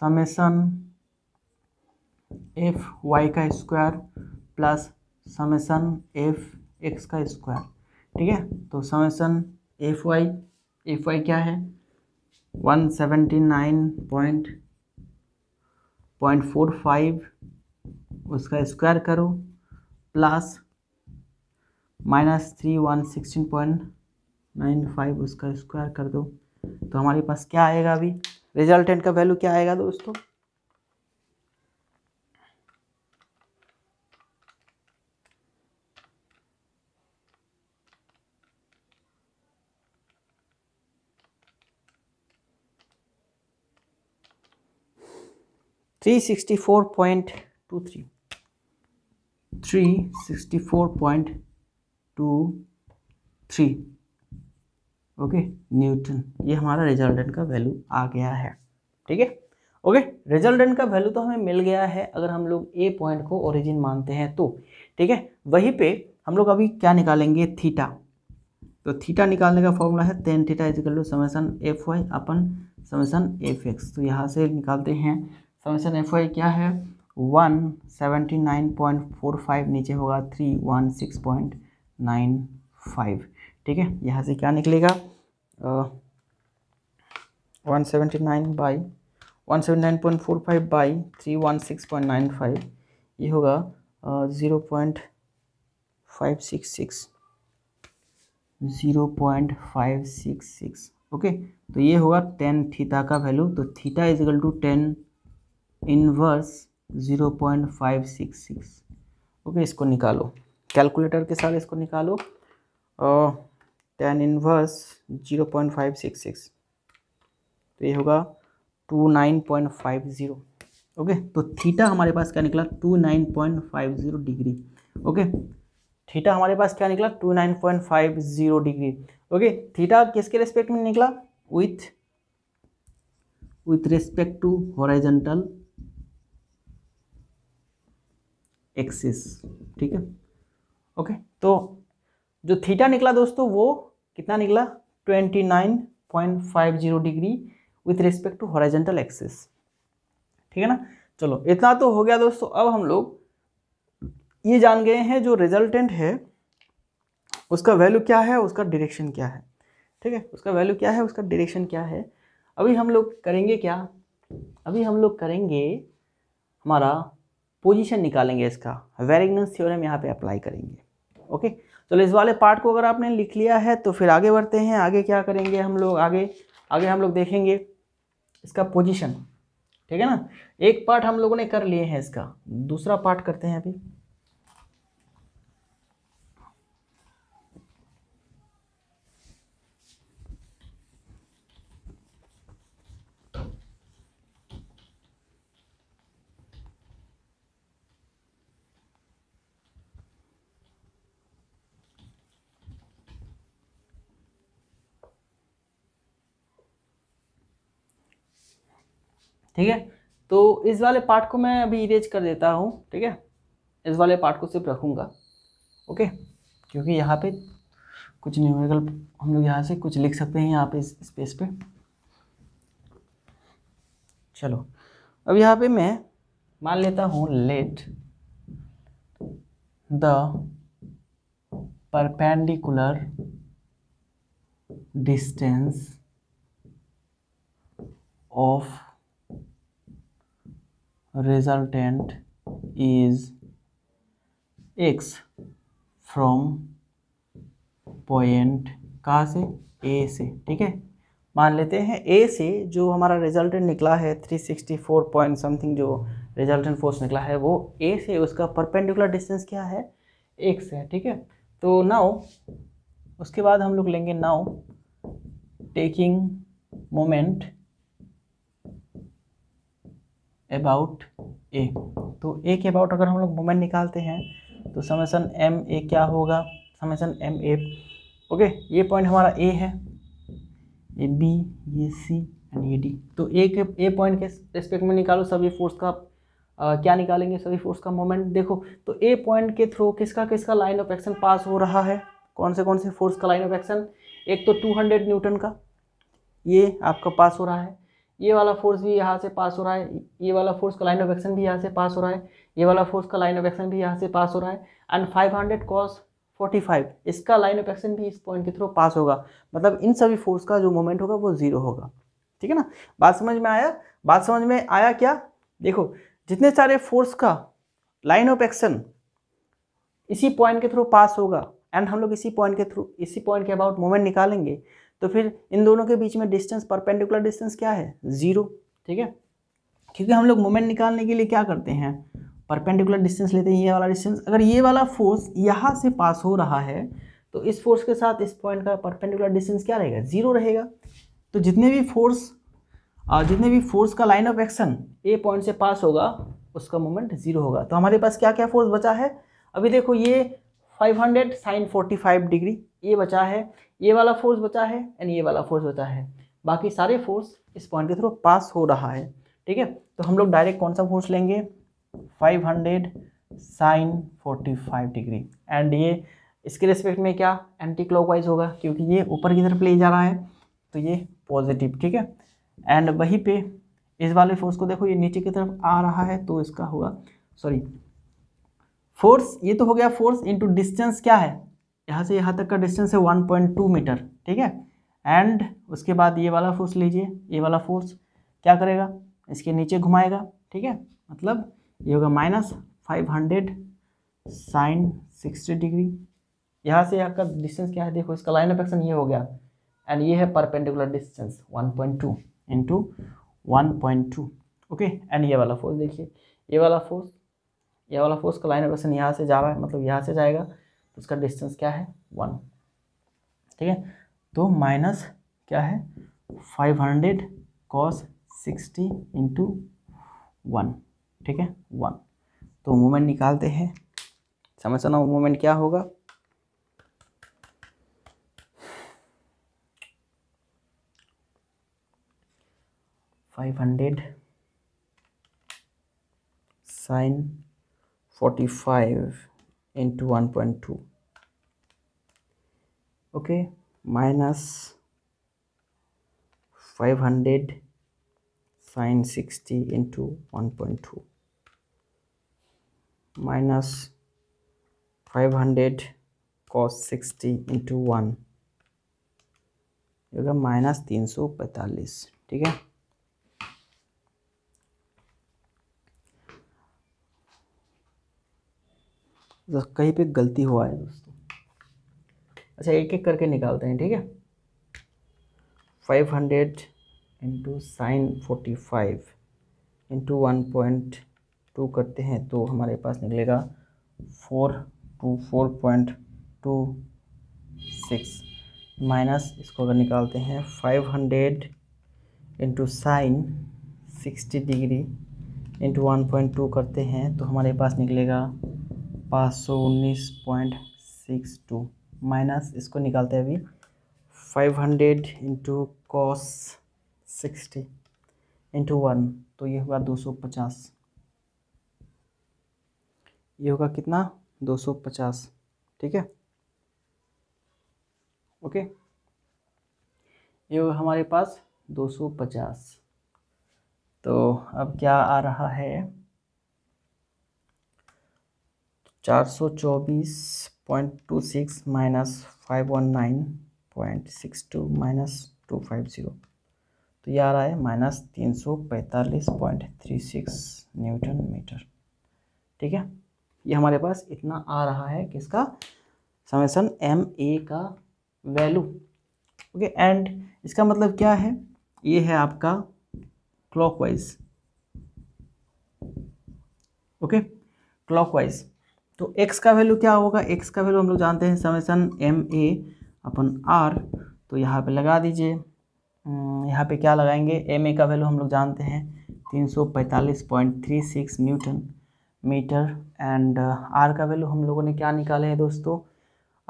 समेसन एफ वाई का square plus summation F X का स्क्वायर ठीक है तो summation F Y F Y क्या है one seventy nine point point four five उसका स्क्वायर करो plus minus three one sixteen point nine five उसका स्क्वायर कर दो तो हमारे पास क्या आएगा अभी रिजल्टेंट का वैल्यू क्या आएगा दोस्तों three sixty four point two three three sixty four point two three okay newton ये हमारा रिजल्टेंट का वैल्यू आ गया है ठीक है ओके रिजल्टेंट का वैल्यू तो हमें मिल गया है अगर हम लोग ए पॉइंट को ओरिजिन मानते हैं तो ठीक है वहीं पे हम लोग अभी क्या निकालेंगे थीटा तो थीटा निकालने का फॉर्मूला है tan theta equal to summation F Y upon summation F X तो यहाँ से निकालते हैं समेसन एफ वाई क्या है one seventy nine point four five नीचे होगा three one six point nine five ठीक है यहाँ से क्या निकलेगा one seventy nine by one seventy nine point four five by three one six point nine five ये होगा zero point five six six zero point five six six okay तो ये होगा टेन थीटा का वैल्यू तो theta equal to tan inverse zero point five six six okay इसको निकालो calculator के साथ इसको निकालो tan inverse zero point five six six तो ये होगा two nine point five zero okay तो थीटा हमारे पास क्या निकला two nine point five zero degree okay theta हमारे पास क्या निकला two nine point five zero degree okay theta किसके रेस्पेक्ट में निकला with with respect to horizontal axis ठीक है ओके तो जो थीटा निकला दोस्तों वो कितना निकला twenty nine point five zero degree with respect to horizontal axis ठीक है ना चलो इतना तो हो गया दोस्तों अब हम लोग ये जान गए हैं जो रिजल्टेंट है उसका वैल्यू क्या है उसका डिरेक्शन क्या है ठीक है उसका वैल्यू क्या है उसका डिरेक्शन क्या है अभी हम लोग करेंगे क्या अभी हम लोग करेंगे हमारा पोजीशन निकालेंगे इसका वेरिग्नेंस थ्योरम यहाँ पे अप्लाई करेंगे ओके चलो इस वाले पार्ट को अगर आपने लिख लिया है तो फिर आगे बढ़ते हैं आगे क्या करेंगे हम लोग आगे आगे हम लोग देखेंगे इसका पोजिशन ठीक है ना एक पार्ट हम लोगों ने कर लिए हैं इसका दूसरा पार्ट करते हैं अभी ठीक है तो इस वाले पार्ट को मैं अभी इरेज कर देता हूँ ठीक है इस वाले पार्ट को सिर्फ रखूँगा ओके क्योंकि यहाँ पे कुछ न्यूमेरिकल हम लोग यहाँ से कुछ लिख सकते हैं यहाँ पे इस स्पेस पे चलो अब यहाँ पे मैं मान लेता हूँ let the perpendicular distance of resultant is x from point कहाँ से ए से ठीक है मान लेते हैं ए से जो हमारा रिजल्टेंट निकला है 364 पॉइंट समथिंग जो रिजल्टेंट फोर्स निकला है वो ए से उसका परपेंडिकुलर डिस्टेंस क्या है से है ठीक है तो नाउ उसके बाद हम लोग लेंगे now taking moment about A तो ए के अबाउट अगर हम लोग मोमेंट निकालते हैं तो समेसन एम ए क्या होगा समेसन एम ए ओके ये पॉइंट हमारा ए है ये बी ये सी एंड ये डी तो ए के ए पॉइंट के रेस्पेक्ट में निकालो सभी फोर्स का आ, क्या निकालेंगे सभी फोर्स का मोमेंट देखो तो ए पॉइंट के थ्रू किसका किसका लाइन ऑफ एक्शन पास हो रहा है कौन से कौन से फोर्स का लाइन ऑफ एक्शन एक तो 200 न्यूटन का ये आपका पास हो रहा है ये वाला फोर्स भी यहाँ से पास हो रहा है ये वाला फोर्स का लाइन ऑफ एक्शन भी यहाँ से पास हो रहा है ये वाला फोर्स का लाइन ऑफ एक्शन भी यहाँ से पास हो रहा है एंड 500 हंड्रेड कॉस फोर्टी इसका लाइन ऑफ एक्शन भी इस पॉइंट के थ्रू पास होगा मतलब इन सभी फोर्स का जो मोमेंट होगा वो जीरो होगा ठीक है ना बात समझ में आया बात समझ में आया क्या देखो जितने सारे फोर्स का लाइन ऑफ एक्शन इसी पॉइंट के थ्रू पास होगा एंड हम लोग इसी पॉइंट के थ्रू इसी पॉइंट के अबाउट मोमेंट निकालेंगे तो फिर इन दोनों के बीच में डिस्टेंस परपेंडिकुलर डिस्टेंस क्या है ज़ीरो ठीक है क्योंकि हम लोग मोमेंट निकालने के लिए क्या करते हैं परपेंडिकुलर डिस्टेंस लेते हैं ये वाला डिस्टेंस अगर ये वाला फोर्स यहाँ से पास हो रहा है तो इस फोर्स के साथ इस पॉइंट का परपेंडिकुलर डिस्टेंस क्या रहेगा ज़ीरो रहेगा तो जितने भी फोर्स जितने भी फोर्स का line of action A point से पास होगा उसका मोमेंट ज़ीरो होगा तो हमारे पास क्या क्या फोर्स बचा है अभी देखो ये 500 साइन फोर्टी डिग्री ये बचा है ये वाला फोर्स बचा है एंड ये वाला फोर्स बचा है बाकी सारे फोर्स इस पॉइंट के थ्रू पास हो रहा है ठीक है तो हम लोग डायरेक्ट कौन सा फोर्स लेंगे 500 साइन फाइव डिग्री एंड ये इसके रिस्पेक्ट में क्या एंटी क्लॉकवाइज होगा क्योंकि ये ऊपर की तरफ ले जा रहा है तो ये पॉजिटिव ठीक है एंड वहीं पे इस वाले फोर्स को देखो ये नीचे की तरफ आ रहा है तो इसका होगा सॉरी फोर्स ये तो हो गया फोर्स इंटू डिस्टेंस क्या है यहाँ से यहाँ तक का डिस्टेंस है वन पॉइंट टू मीटर ठीक है एंड उसके बाद ये वाला फोर्स लीजिए ये वाला फोर्स क्या करेगा इसके नीचे घुमाएगा ठीक है मतलब ये होगा minus five hundred sine sixty degree यहाँ से यहाँ का डिस्टेंस क्या है देखो इसका लाइन ऑफ एक्शन ये हो गया एंड ये है perpendicular distance one point two into one point two okay and ये वाला फोर्स देखिए ये वाला फोर्स ये वाला फोर्स का लाइन ऑफ एक्शन यहाँ से जा रहा है मतलब यहाँ से जाएगा उसका डिस्टेंस क्या है वन ठीक है तो माइनस क्या है five hundred cos sixty into one ठीक है वन तो मोमेंट निकालते हैं समझ ना मोमेंट क्या होगा five hundred sine forty five into 1.2 okay minus 500 sine 60 into 1.2 minus 500 cos 60 into 1 होगा माइनस तीन सौ पैंतालीस ठीक है तो कहीं पे गलती हुआ है दोस्तों अच्छा एक एक करके निकालते हैं ठीक है five hundred into sine forty five into one point two करते हैं तो हमारे पास निकलेगा four two four point two six minus इसको अगर निकालते हैं five hundred into sine sixty degree into one point two करते हैं तो हमारे पास निकलेगा पाँच सौ उन्नीस पॉइंट सिक्स टू माइनस इसको निकालते हैं अभी five hundred into cos sixty into one तो ये होगा दो सौ पचास ये होगा कितना दो सौ पचास ठीक है ओके ये होगा हमारे पास दो सौ पचास तो अब क्या आ रहा है चार सौ चौबीस point two six minus five one nine point six two minus two five zero तो ये आ रहा है माइनस तीन सौ पैंतालीस point three six newton metre ठीक है ये हमारे पास इतना आ रहा है कि इसका समेसन एम ए का वैल्यू ओके एंड इसका मतलब क्या है ये है आपका क्लॉकवाइज ओके क्लॉकवाइज तो x का वैल्यू क्या होगा x का वैल्यू हम लोग जानते हैं summation M A upon R तो यहाँ पे लगा दीजिए हम्म, यहाँ पे क्या लगाएंगे एम ए का वैल्यू हम लोग जानते हैं 345.36 newton metre and R uh, का वैल्यू हम लोगों ने क्या निकाले हैं दोस्तों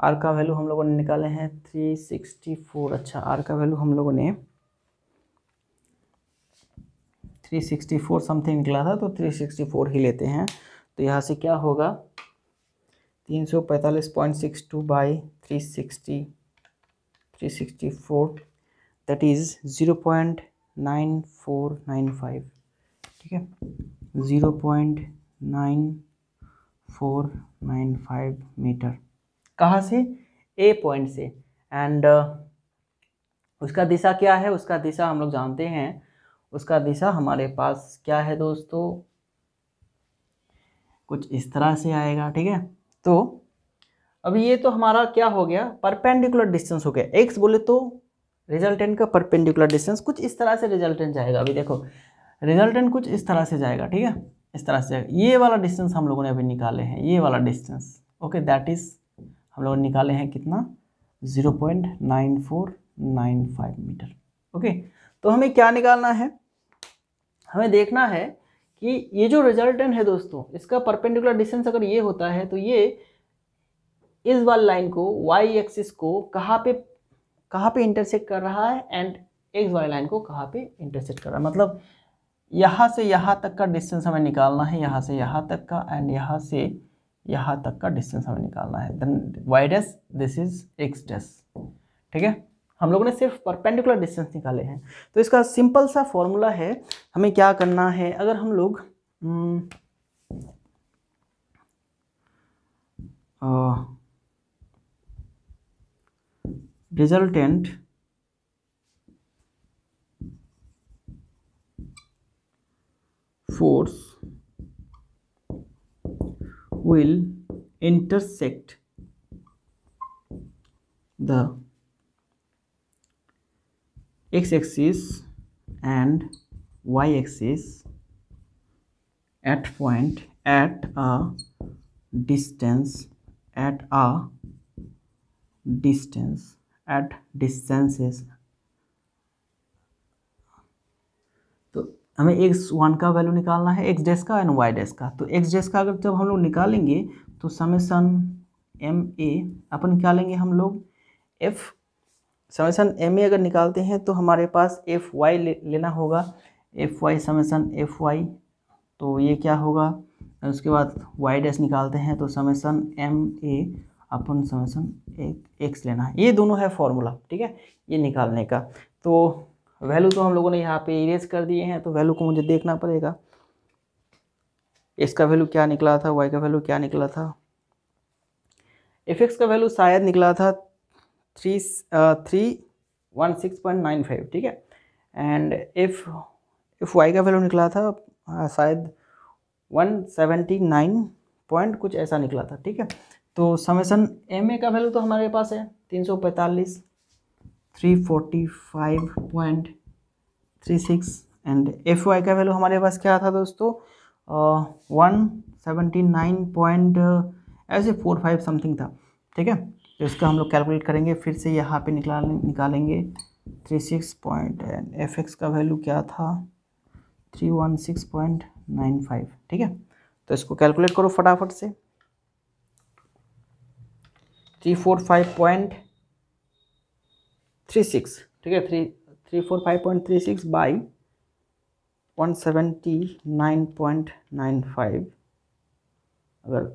आर का वैल्यू हम लोगों ने निकाले हैं 364 अच्छा आर का वैल्यू हम लोगों ने 364 समथिंग निकला था तो 364 ही लेते हैं तो यहाँ से क्या होगा तीन सौ पैंतालीस point six two by three sixty three sixty four that is zero point nine four nine five ठीक है zero point nine four nine five metre कहाँ से ए पॉइंट से एंड uh, उसका दिशा क्या है उसका दिशा हम लोग जानते हैं उसका दिशा हमारे पास क्या है दोस्तों कुछ इस तरह से आएगा ठीक है तो अब ये तो हमारा क्या हो गया परपेंडिकुलर डिस्टेंस हो गया एक्स बोले तो रिजल्टेंट का परपेंडिकुलर डिस्टेंस कुछ इस तरह से रिजल्टेंट जाएगा अभी देखो रिजल्टेंट कुछ इस तरह से जाएगा ठीक है इस तरह से जाएगा ये वाला डिस्टेंस हम लोगों ने अभी निकाले हैं ये वाला डिस्टेंस ओके दैट इज़ हम लोगों ने निकाले हैं कितना zero point nine four nine five metre okay तो हमें क्या निकालना है हमें देखना है कि ये जो रिजल्टेंट है दोस्तों इसका परपेंडिकुलर डिस्टेंस अगर ये होता है तो ये इस वाल लाइन को वाई एक्सिस को कहाँ पे कहाँ पे इंटरसेक्ट कर रहा है एंड एक्स वाई लाइन को कहाँ पे इंटरसेक्ट कर रहा है मतलब यहाँ से यहाँ तक का डिस्टेंस हमें निकालना है यहाँ से यहाँ तक का एंड यहाँ से यहाँ तक का डिस्टेंस हमें निकालना है then Y dash this is X dash ठीक है हम लोगों ने सिर्फ परपेंडिकुलर डिस्टेंस निकाले हैं तो इसका सिंपल सा फॉर्मूला है हमें क्या करना है अगर हम लोग resultant force will intersect the x axis and y axis at point at a distance at a distance at distances तो हमें एक्स वन का वैल्यू निकालना है एक्स डेस का एंड वाई डेस का तो एक्स डेस का अगर जब हम लोग निकालेंगे तो सन एम ए अपन निकालेंगे हम लोग एफ समेसन एम अगर निकालते हैं तो हमारे पास एफ वाई ले, लेना होगा F Y summation F Y तो ये क्या होगा और उसके बाद वाई डैश निकालते हैं तो समेसन एम ए अपन समेसन एक एक्स लेना है ये दोनों है फॉर्मूला ठीक है ये निकालने का तो वैल्यू तो हम लोगों ने यहाँ पे इरेज कर दिए हैं तो वैल्यू को मुझे देखना पड़ेगा इसका वैल्यू क्या निकला था वाई का वैल्यू क्या निकला था एफ एक्स का वैल्यू शायद निकला था three three one six point nine five ठीक है एंड इफ़ इफ़ वाई का वैल्यू निकला था uh, शायद वन सेवेंटी नाइन पॉइंट कुछ ऐसा निकला था ठीक है तो समेसन एम ए का वैल्यू तो हमारे पास है तीन सौ पैंतालीस three forty five point three six and F Y का वैल्यू हमारे पास क्या था दोस्तों वन सेवेंटी नाइन पॉइंट ऐसे फोर फाइव समथिंग था ठीक है तो इसका हम लोग कैलकुलेट करेंगे फिर से यहाँ पे निकाल निकालेंगे three six point F X का वैल्यू क्या था three one six point nine five ठीक है तो इसको कैलकुलेट करो फटाफट से three four five point three six ठीक है three three four five point three six by one seventy nine point nine five अगर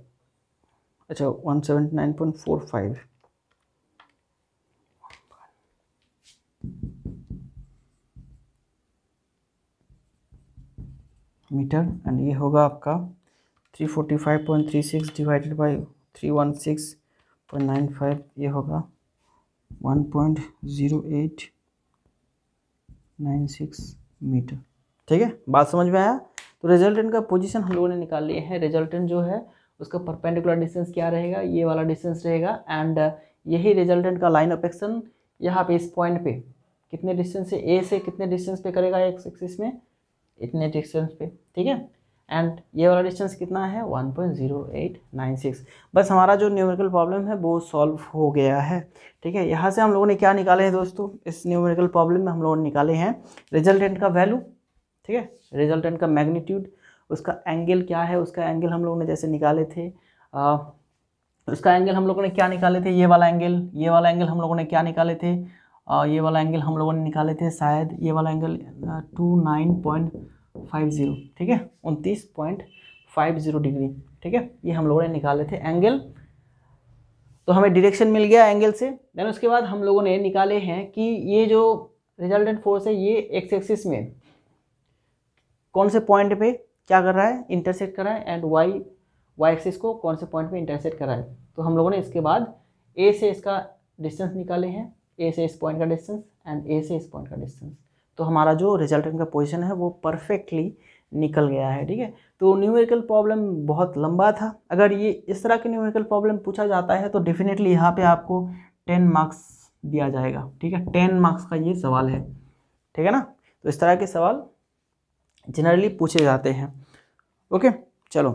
अच्छा one seventy nine point four five metre and ये होगा आपका three forty five point three six divided by three one six point nine five ये होगा one point zero eight nine six metre ठीक है बात समझ में आया तो रिजल्टेंट का पोजीशन हम लोगों ने निकाल लिया है रिजल्टेंट जो है उसका परपेंडिकुलर डिस्टेंस क्या रहेगा ये वाला डिस्टेंस रहेगा एंड uh, यही रिजल्टेंट का लाइन ऑफ एक्शन यहाँ पे इस पॉइंट पे कितने डिस्टेंस से ए से कितने डिस्टेंस पे करेगा एक्स एक्सिस में इतने डिस्टेंस पे ठीक है एंड ये वाला डिस्टेंस कितना है 1.0896 बस हमारा जो न्यूमेरिकल प्रॉब्लम है वो सॉल्व हो गया है ठीक है यहाँ से हम लोगों ने क्या निकाले हैं दोस्तों इस न्यूमेरिकल प्रॉब्लम में हम लोगों ने निकाले हैं रिजल्टेंट का वैल्यू ठीक है रिजल्टेंट का मैग्नीट्यूड उसका एंगल क्या है उसका एंगल हम लोगों ने जैसे निकाले थे आ, उसका एंगल हम लोगों ने क्या निकाले थे ये वाला एंगल ये वाला एंगल हम लोगों ने क्या निकाले थे आ, ये वाला एंगल हम लोगों ने निकाले थे शायद ये वाला angle two nine point five zero ठीक है उनतीस पॉइंट फाइव ज़ीरो डिग्री ठीक है ये हम लोगों ने निकाले थे एंगल तो हमें डिरेक्शन मिल गया एंगल से देन उसके बाद हम लोगों ने निकाले हैं कि ये जो रिजल्टेंट फोर्स है ये एक्स एक्सिस में कौन से पॉइंट पे क्या कर रहा है इंटरसेट कर रहा है एंड वाई वाई एक्सिस को कौन से पॉइंट पे इंटरसेट कर रहा है तो हम लोगों ने इसके बाद ए से इसका डिस्टेंस निकाले हैं ए से इस पॉइंट का डिस्टेंस एंड ए से इस पॉइंट का डिस्टेंस तो हमारा जो रिजल्टेंट का पोजिशन है वो परफेक्टली निकल गया है ठीक है तो न्यूमेरिकल प्रॉब्लम बहुत लंबा था अगर ये इस तरह के न्यूमेरिकल प्रॉब्लम पूछा जाता है तो डेफिनेटली यहाँ पे आपको टेन मार्क्स दिया जाएगा ठीक है टेन मार्क्स का ये सवाल है ठीक है ना तो इस तरह के सवाल जनरली पूछे जाते हैं ओके चलो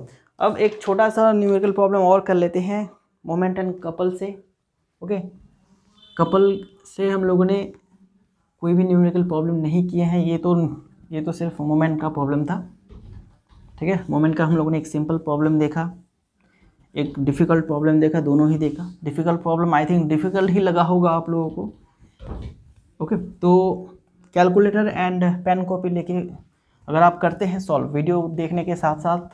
अब एक छोटा सा न्यूमेरिकल प्रॉब्लम और कर लेते हैं मोमेंट एंड कपल से ओके कपल से हम लोगों ने कोई भी न्यूमेरिकल प्रॉब्लम नहीं किए हैं ये तो ये तो सिर्फ मोमेंट का प्रॉब्लम था ठीक है मोमेंट का हम लोगों ने एक सिंपल प्रॉब्लम देखा एक डिफ़िकल्ट प्रॉब्लम देखा दोनों ही देखा difficult problem I think difficult ही लगा होगा आप लोगों को ओके okay, तो कैलकुलेटर एंड पेन कॉपी लेके अगर आप करते हैं सॉल्व वीडियो देखने के साथ साथ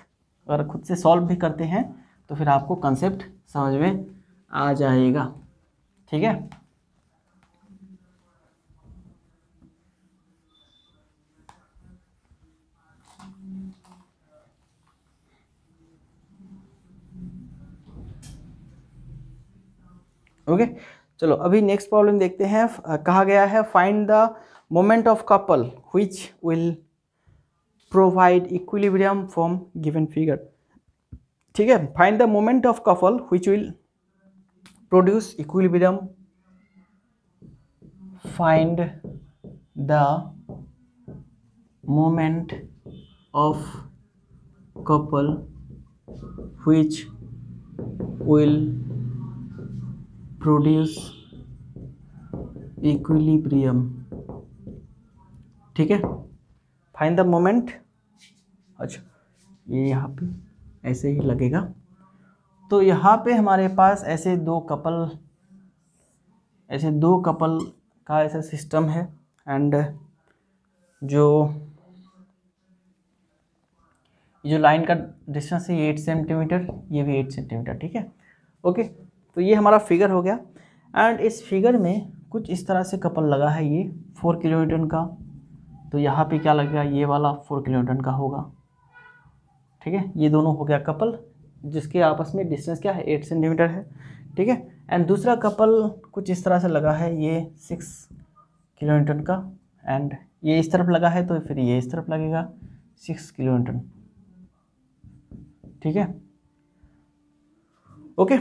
अगर खुद से सॉल्व भी करते हैं तो फिर आपको कंसेप्ट समझ में आ जाएगा ठीक है ओके चलो अभी नेक्स्ट प्रॉब्लम देखते हैं कहा गया है find the moment of couple which will provide equilibrium from given figure ठीक है find the moment of couple which will produce equilibrium find the moment of couple which will produce equilibrium ठीक है fine the moment अच्छा ये यहाँ पे ऐसे ही लगेगा तो यहाँ पे हमारे पास ऐसे दो कपल ऐसे दो कपल का ऐसा सिस्टम है एंड जो जो लाइन का डिस्टेंस है एट सेंटीमीटर ये भी एट सेंटीमीटर ठीक है ओके तो ये हमारा फिगर हो गया एंड इस फिगर में कुछ इस तरह से कपल लगा है ये फोर किलोमीटर का तो यहाँ पे क्या लगेगा ये वाला फोर किलोमीटर का होगा ठीक है ये दोनों हो गया कपल जिसके आपस में डिस्टेंस क्या है एट सेंटीमीटर है ठीक है एंड दूसरा कपल कुछ इस तरह से लगा है ये सिक्स किलोमीटर का एंड ये इस तरफ लगा है तो फिर ये इस तरफ लगेगा सिक्स किलोमीटर ठीक है ओके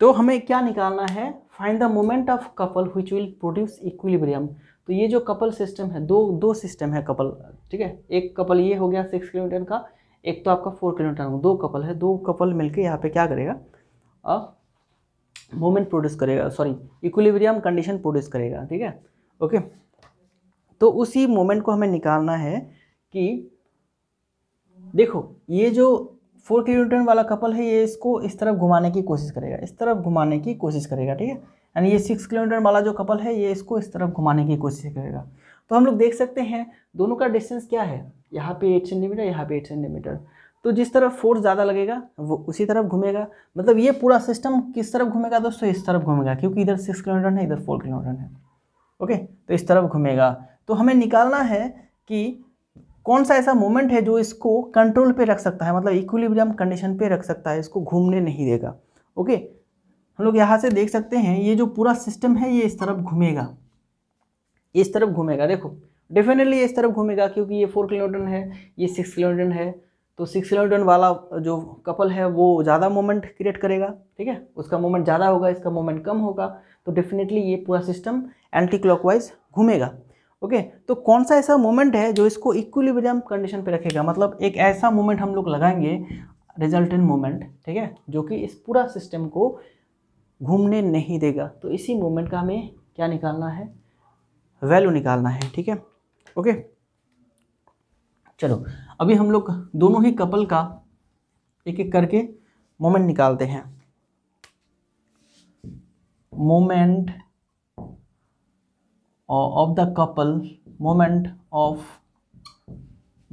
तो हमें क्या निकालना है find the moment of couple which will produce equilibrium तो ये जो कपल सिस्टम है दो दो सिस्टम है कपल ठीक है एक कपल ये हो गया सिक्स किलोमीटर का एक तो आपका फोर किलोमीटर दो कपल है दो कपल मिलके यहाँ पे क्या करेगा अब मोमेंट प्रोड्यूस करेगा सॉरी इक्विलिब्रियम कंडीशन प्रोड्यूस करेगा ठीक है ओके तो उसी मोमेंट को हमें निकालना है कि देखो ये जो फोर किलोमीटर वाला कपल है ये इसको इस तरफ घुमाने की कोशिश करेगा इस तरफ घुमाने की कोशिश करेगा ठीक है यानी ये सिक्स किलोमीटर वाला जो कपल है ये इसको इस तरफ घुमाने की कोशिश करेगा तो हम लोग देख सकते हैं दोनों का डिस्टेंस क्या है यहाँ पे एट सेंटीमीटर यहाँ पे एट सेंटीमीटर तो जिस तरफ फोर्स ज़्यादा लगेगा वो उसी तरफ घूमेगा मतलब ये पूरा सिस्टम किस तरफ घूमेगा दोस्तों इस तरफ घूमेगा क्योंकि इधर सिक्स किलोमीटर है इधर फोर किलोमीटर है ओके तो इस तरफ घूमेगा तो हमें निकालना है कि कौन सा ऐसा मोमेंट है जो इसको कंट्रोल पे रख सकता है मतलब इक्विलिब्रियम कंडीशन पे रख सकता है इसको घूमने नहीं देगा ओके हम लोग यहाँ से देख सकते हैं ये जो पूरा सिस्टम है ये इस तरफ घूमेगा इस तरफ घूमेगा देखो डेफिनेटली इस तरफ घूमेगा क्योंकि ये फोर किलोमीटर है ये सिक्स किलोमीटर है तो सिक्स किलोमीटर वाला जो कपल है वो ज़्यादा मोमेंट क्रिएट करेगा ठीक है उसका मोमेंट ज़्यादा होगा इसका मोमेंट कम होगा तो डेफिनेटली ये पूरा सिस्टम एंटी क्लॉकवाइज घूमेगा ओके तो कौन सा ऐसा मोमेंट है जो इसको इक्विलिब्रियम कंडीशन पे रखेगा मतलब एक ऐसा मोमेंट हम लोग लगाएंगे रिजल्ट मोमेंट ठीक है जो कि इस पूरा सिस्टम को घूमने नहीं देगा तो इसी मोमेंट का हमें क्या निकालना है वैल्यू निकालना है ठीक है ओके चलो अभी हम लोग दोनों ही कपल का एक एक करके मोमेंट निकालते हैं moment of the couple moment of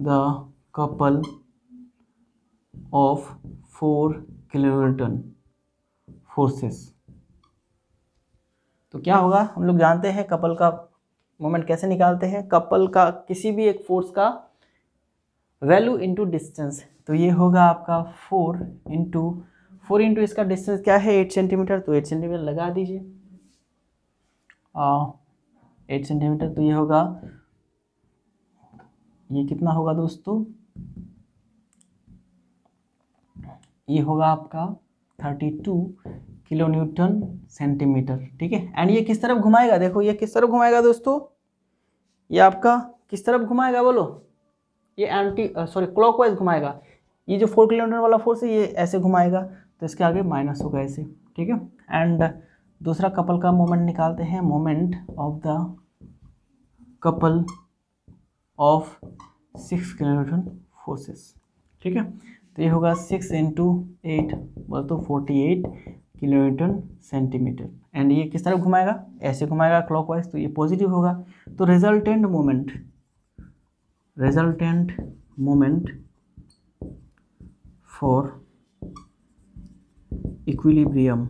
the couple of four kilometre forces तो क्या होगा हम लोग जानते हैं कपल का मोमेंट कैसे निकालते हैं कपल का किसी भी एक फोर्स का वैल्यू इंटू डिस्टेंस तो ये होगा आपका फोर इंटू फोर इंटू इसका डिस्टेंस क्या है एट सेंटीमीटर तो एट सेंटीमीटर लगा दीजिए एट सेंटीमीटर तो ये होगा ये कितना होगा दोस्तों ये होगा आपका thirty two kilonewton centimetre ठीक है एंड ये किस तरफ घुमाएगा देखो ये किस तरफ घुमाएगा दोस्तों ये आपका किस तरफ घुमाएगा बोलो ये एंटी सॉरी क्लॉकवाइज घुमाएगा ये जो फोर किलोमीटर वाला फोर्स है ये ऐसे घुमाएगा तो इसके आगे माइनस होगा ऐसे ठीक है एंड दूसरा कपल का मोमेंट निकालते हैं moment of the couple of six kilometre forces ठीक है तो ये होगा सिक्स इंटू एट बोल तो forty eight kilonewton centimetre and ये किस तरह घुमाएगा ऐसे घुमाएगा क्लॉकवाइज तो ये पॉजिटिव होगा तो resultant moment resultant moment for equilibrium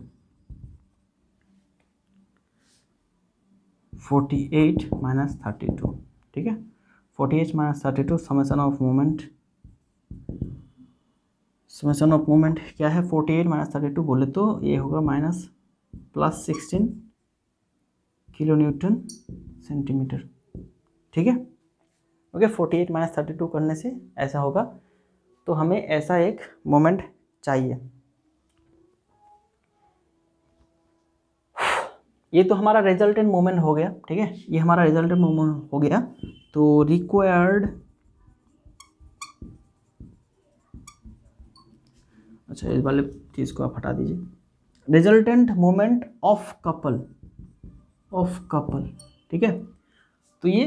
48 minus thirty ठीक है 48 minus thirty two summation of moment summation of moment क्या है forty eight minus thirty two बोले तो ये होगा minus plus sixteen kilonewton centimetre ठीक है okay forty eight minus thirty two करने से ऐसा होगा तो हमें ऐसा एक मोमेंट चाहिए ये तो हमारा रिजल्टेंट मोमेंट हो गया ठीक है ये हमारा रिजल्टेंट मोमेंट हो गया तो रिक्वायर्ड अच्छा इस वाले चीज़ को आप हटा दीजिए resultant moment of couple of couple ठीक है तो ये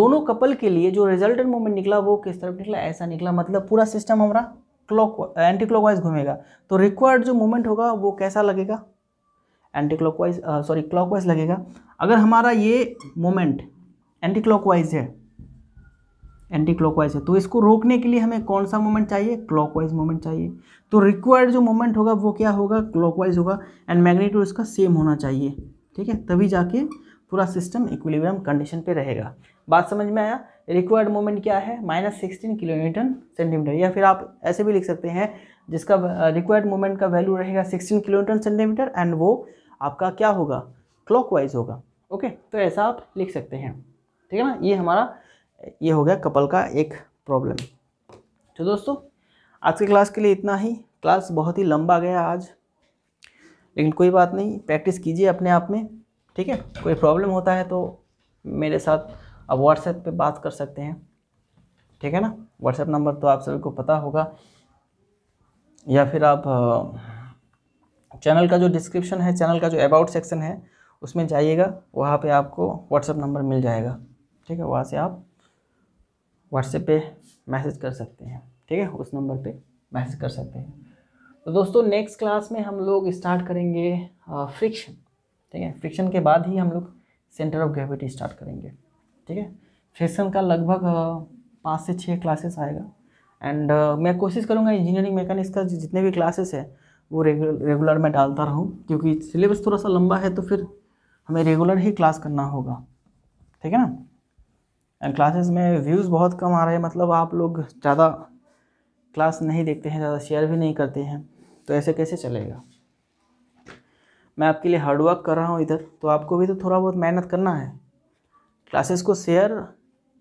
दोनों कपल के लिए जो रिजल्टेंट मोमेंट निकला वो किस तरफ निकला ऐसा निकला मतलब पूरा सिस्टम हमारा क्लॉक एंटी क्लॉकवाइज घूमेगा तो रिक्वायर्ड जो मोमेंट होगा वो कैसा लगेगा एंटी क्लॉकवाइज सॉरी क्लॉकवाइज लगेगा अगर हमारा ये मोमेंट एंटी क्लॉकवाइज है एंटी क्लॉकवाइज है तो इसको रोकने के लिए हमें कौन सा मोमेंट चाहिए क्लॉकवाइज मोमेंट चाहिए तो रिक्वायर्ड जो मोमेंट होगा वो क्या होगा क्लॉकवाइज होगा एंड मैग्नीट्यूड इसका सेम होना चाहिए ठीक है तभी जाके पूरा सिस्टम इक्विलिब्रियम कंडीशन पे रहेगा बात समझ में आया रिक्वायर्ड मोमेंट क्या है माइनस सिक्सटीन किलोमीटर सेंटीमीटर या फिर आप ऐसे भी लिख सकते हैं जिसका रिक्वायर्ड मोमेंट का वैल्यू रहेगा सिक्सटीन किलोमीटर सेंटीमीटर एंड वो आपका क्या होगा क्लॉक होगा ओके तो ऐसा आप लिख सकते हैं ठीक है ना ये हमारा ये हो गया कपल का एक प्रॉब्लम तो दोस्तों आज के क्लास के लिए इतना ही क्लास बहुत ही लंबा गया आज लेकिन कोई बात नहीं प्रैक्टिस कीजिए अपने आप में ठीक है कोई प्रॉब्लम होता है तो मेरे साथ आप व्हाट्सएप पे बात कर सकते हैं ठीक है ना व्हाट्सएप नंबर तो आप सभी को पता होगा या फिर आप चैनल का जो डिस्क्रिप्शन है चैनल का जो अबाउट सेक्शन है उसमें जाइएगा वहाँ पे आपको व्हाट्सएप नंबर मिल जाएगा ठीक है वहाँ से आप व्हाट्सएप पे मैसेज कर सकते हैं ठीक है उस नंबर पे मैसेज कर सकते हैं तो दोस्तों नेक्स्ट क्लास में हम लोग स्टार्ट करेंगे फ्रिक्शन ठीक है फ्रिक्शन के बाद ही हम लोग सेंटर ऑफ ग्रेविटी स्टार्ट करेंगे ठीक है फ्रिक्शन का लगभग पाँच से छः क्लासेस आएगा एंड uh, मैं कोशिश करूँगा इंजीनियरिंग मैकेनिक्स का जितने भी क्लासेस है वो रेगुलर में डालता रहूँ क्योंकि सिलेबस थोड़ा सा लंबा है तो फिर हमें रेगुलर ही क्लास करना होगा ठीक है ना एंड क्लासेस में व्यूज़ बहुत कम आ रहे हैं मतलब आप लोग ज़्यादा क्लास नहीं देखते हैं ज़्यादा शेयर भी नहीं करते हैं तो ऐसे कैसे चलेगा मैं आपके लिए हार्डवर्क कर रहा हूँ इधर तो आपको भी तो थोड़ा बहुत मेहनत करना है क्लासेस को शेयर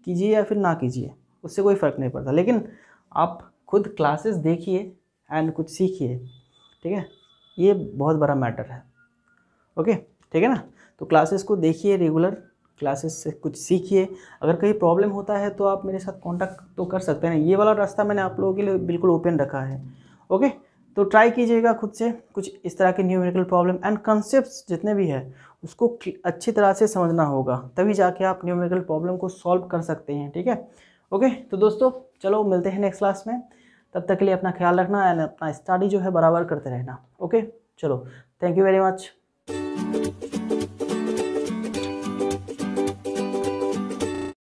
कीजिए या फिर ना कीजिए उससे कोई फ़र्क नहीं पड़ता लेकिन आप खुद क्लासेस देखिए एंड कुछ सीखिए ठीक है ये बहुत बड़ा मैटर है ओके ठीक है ना तो क्लासेस को देखिए रेगुलर क्लासेस से कुछ सीखिए अगर कहीं प्रॉब्लम होता है तो आप मेरे साथ कांटेक्ट तो कर सकते हैं ये वाला रास्ता मैंने आप लोगों के लिए बिल्कुल ओपन रखा है ओके तो ट्राई कीजिएगा खुद से कुछ इस तरह के न्यूमेरिकल प्रॉब्लम एंड कंसेप्ट जितने भी है उसको अच्छी तरह से समझना होगा तभी जाके आप न्यूमेरिकल प्रॉब्लम को सॉल्व कर सकते हैं ठीक है ओके तो दोस्तों चलो मिलते हैं नेक्स्ट क्लास में तब तक के लिए अपना ख्याल रखना एंड अपना स्टडी जो है बराबर करते रहना ओके चलो थैंक यू वेरी मच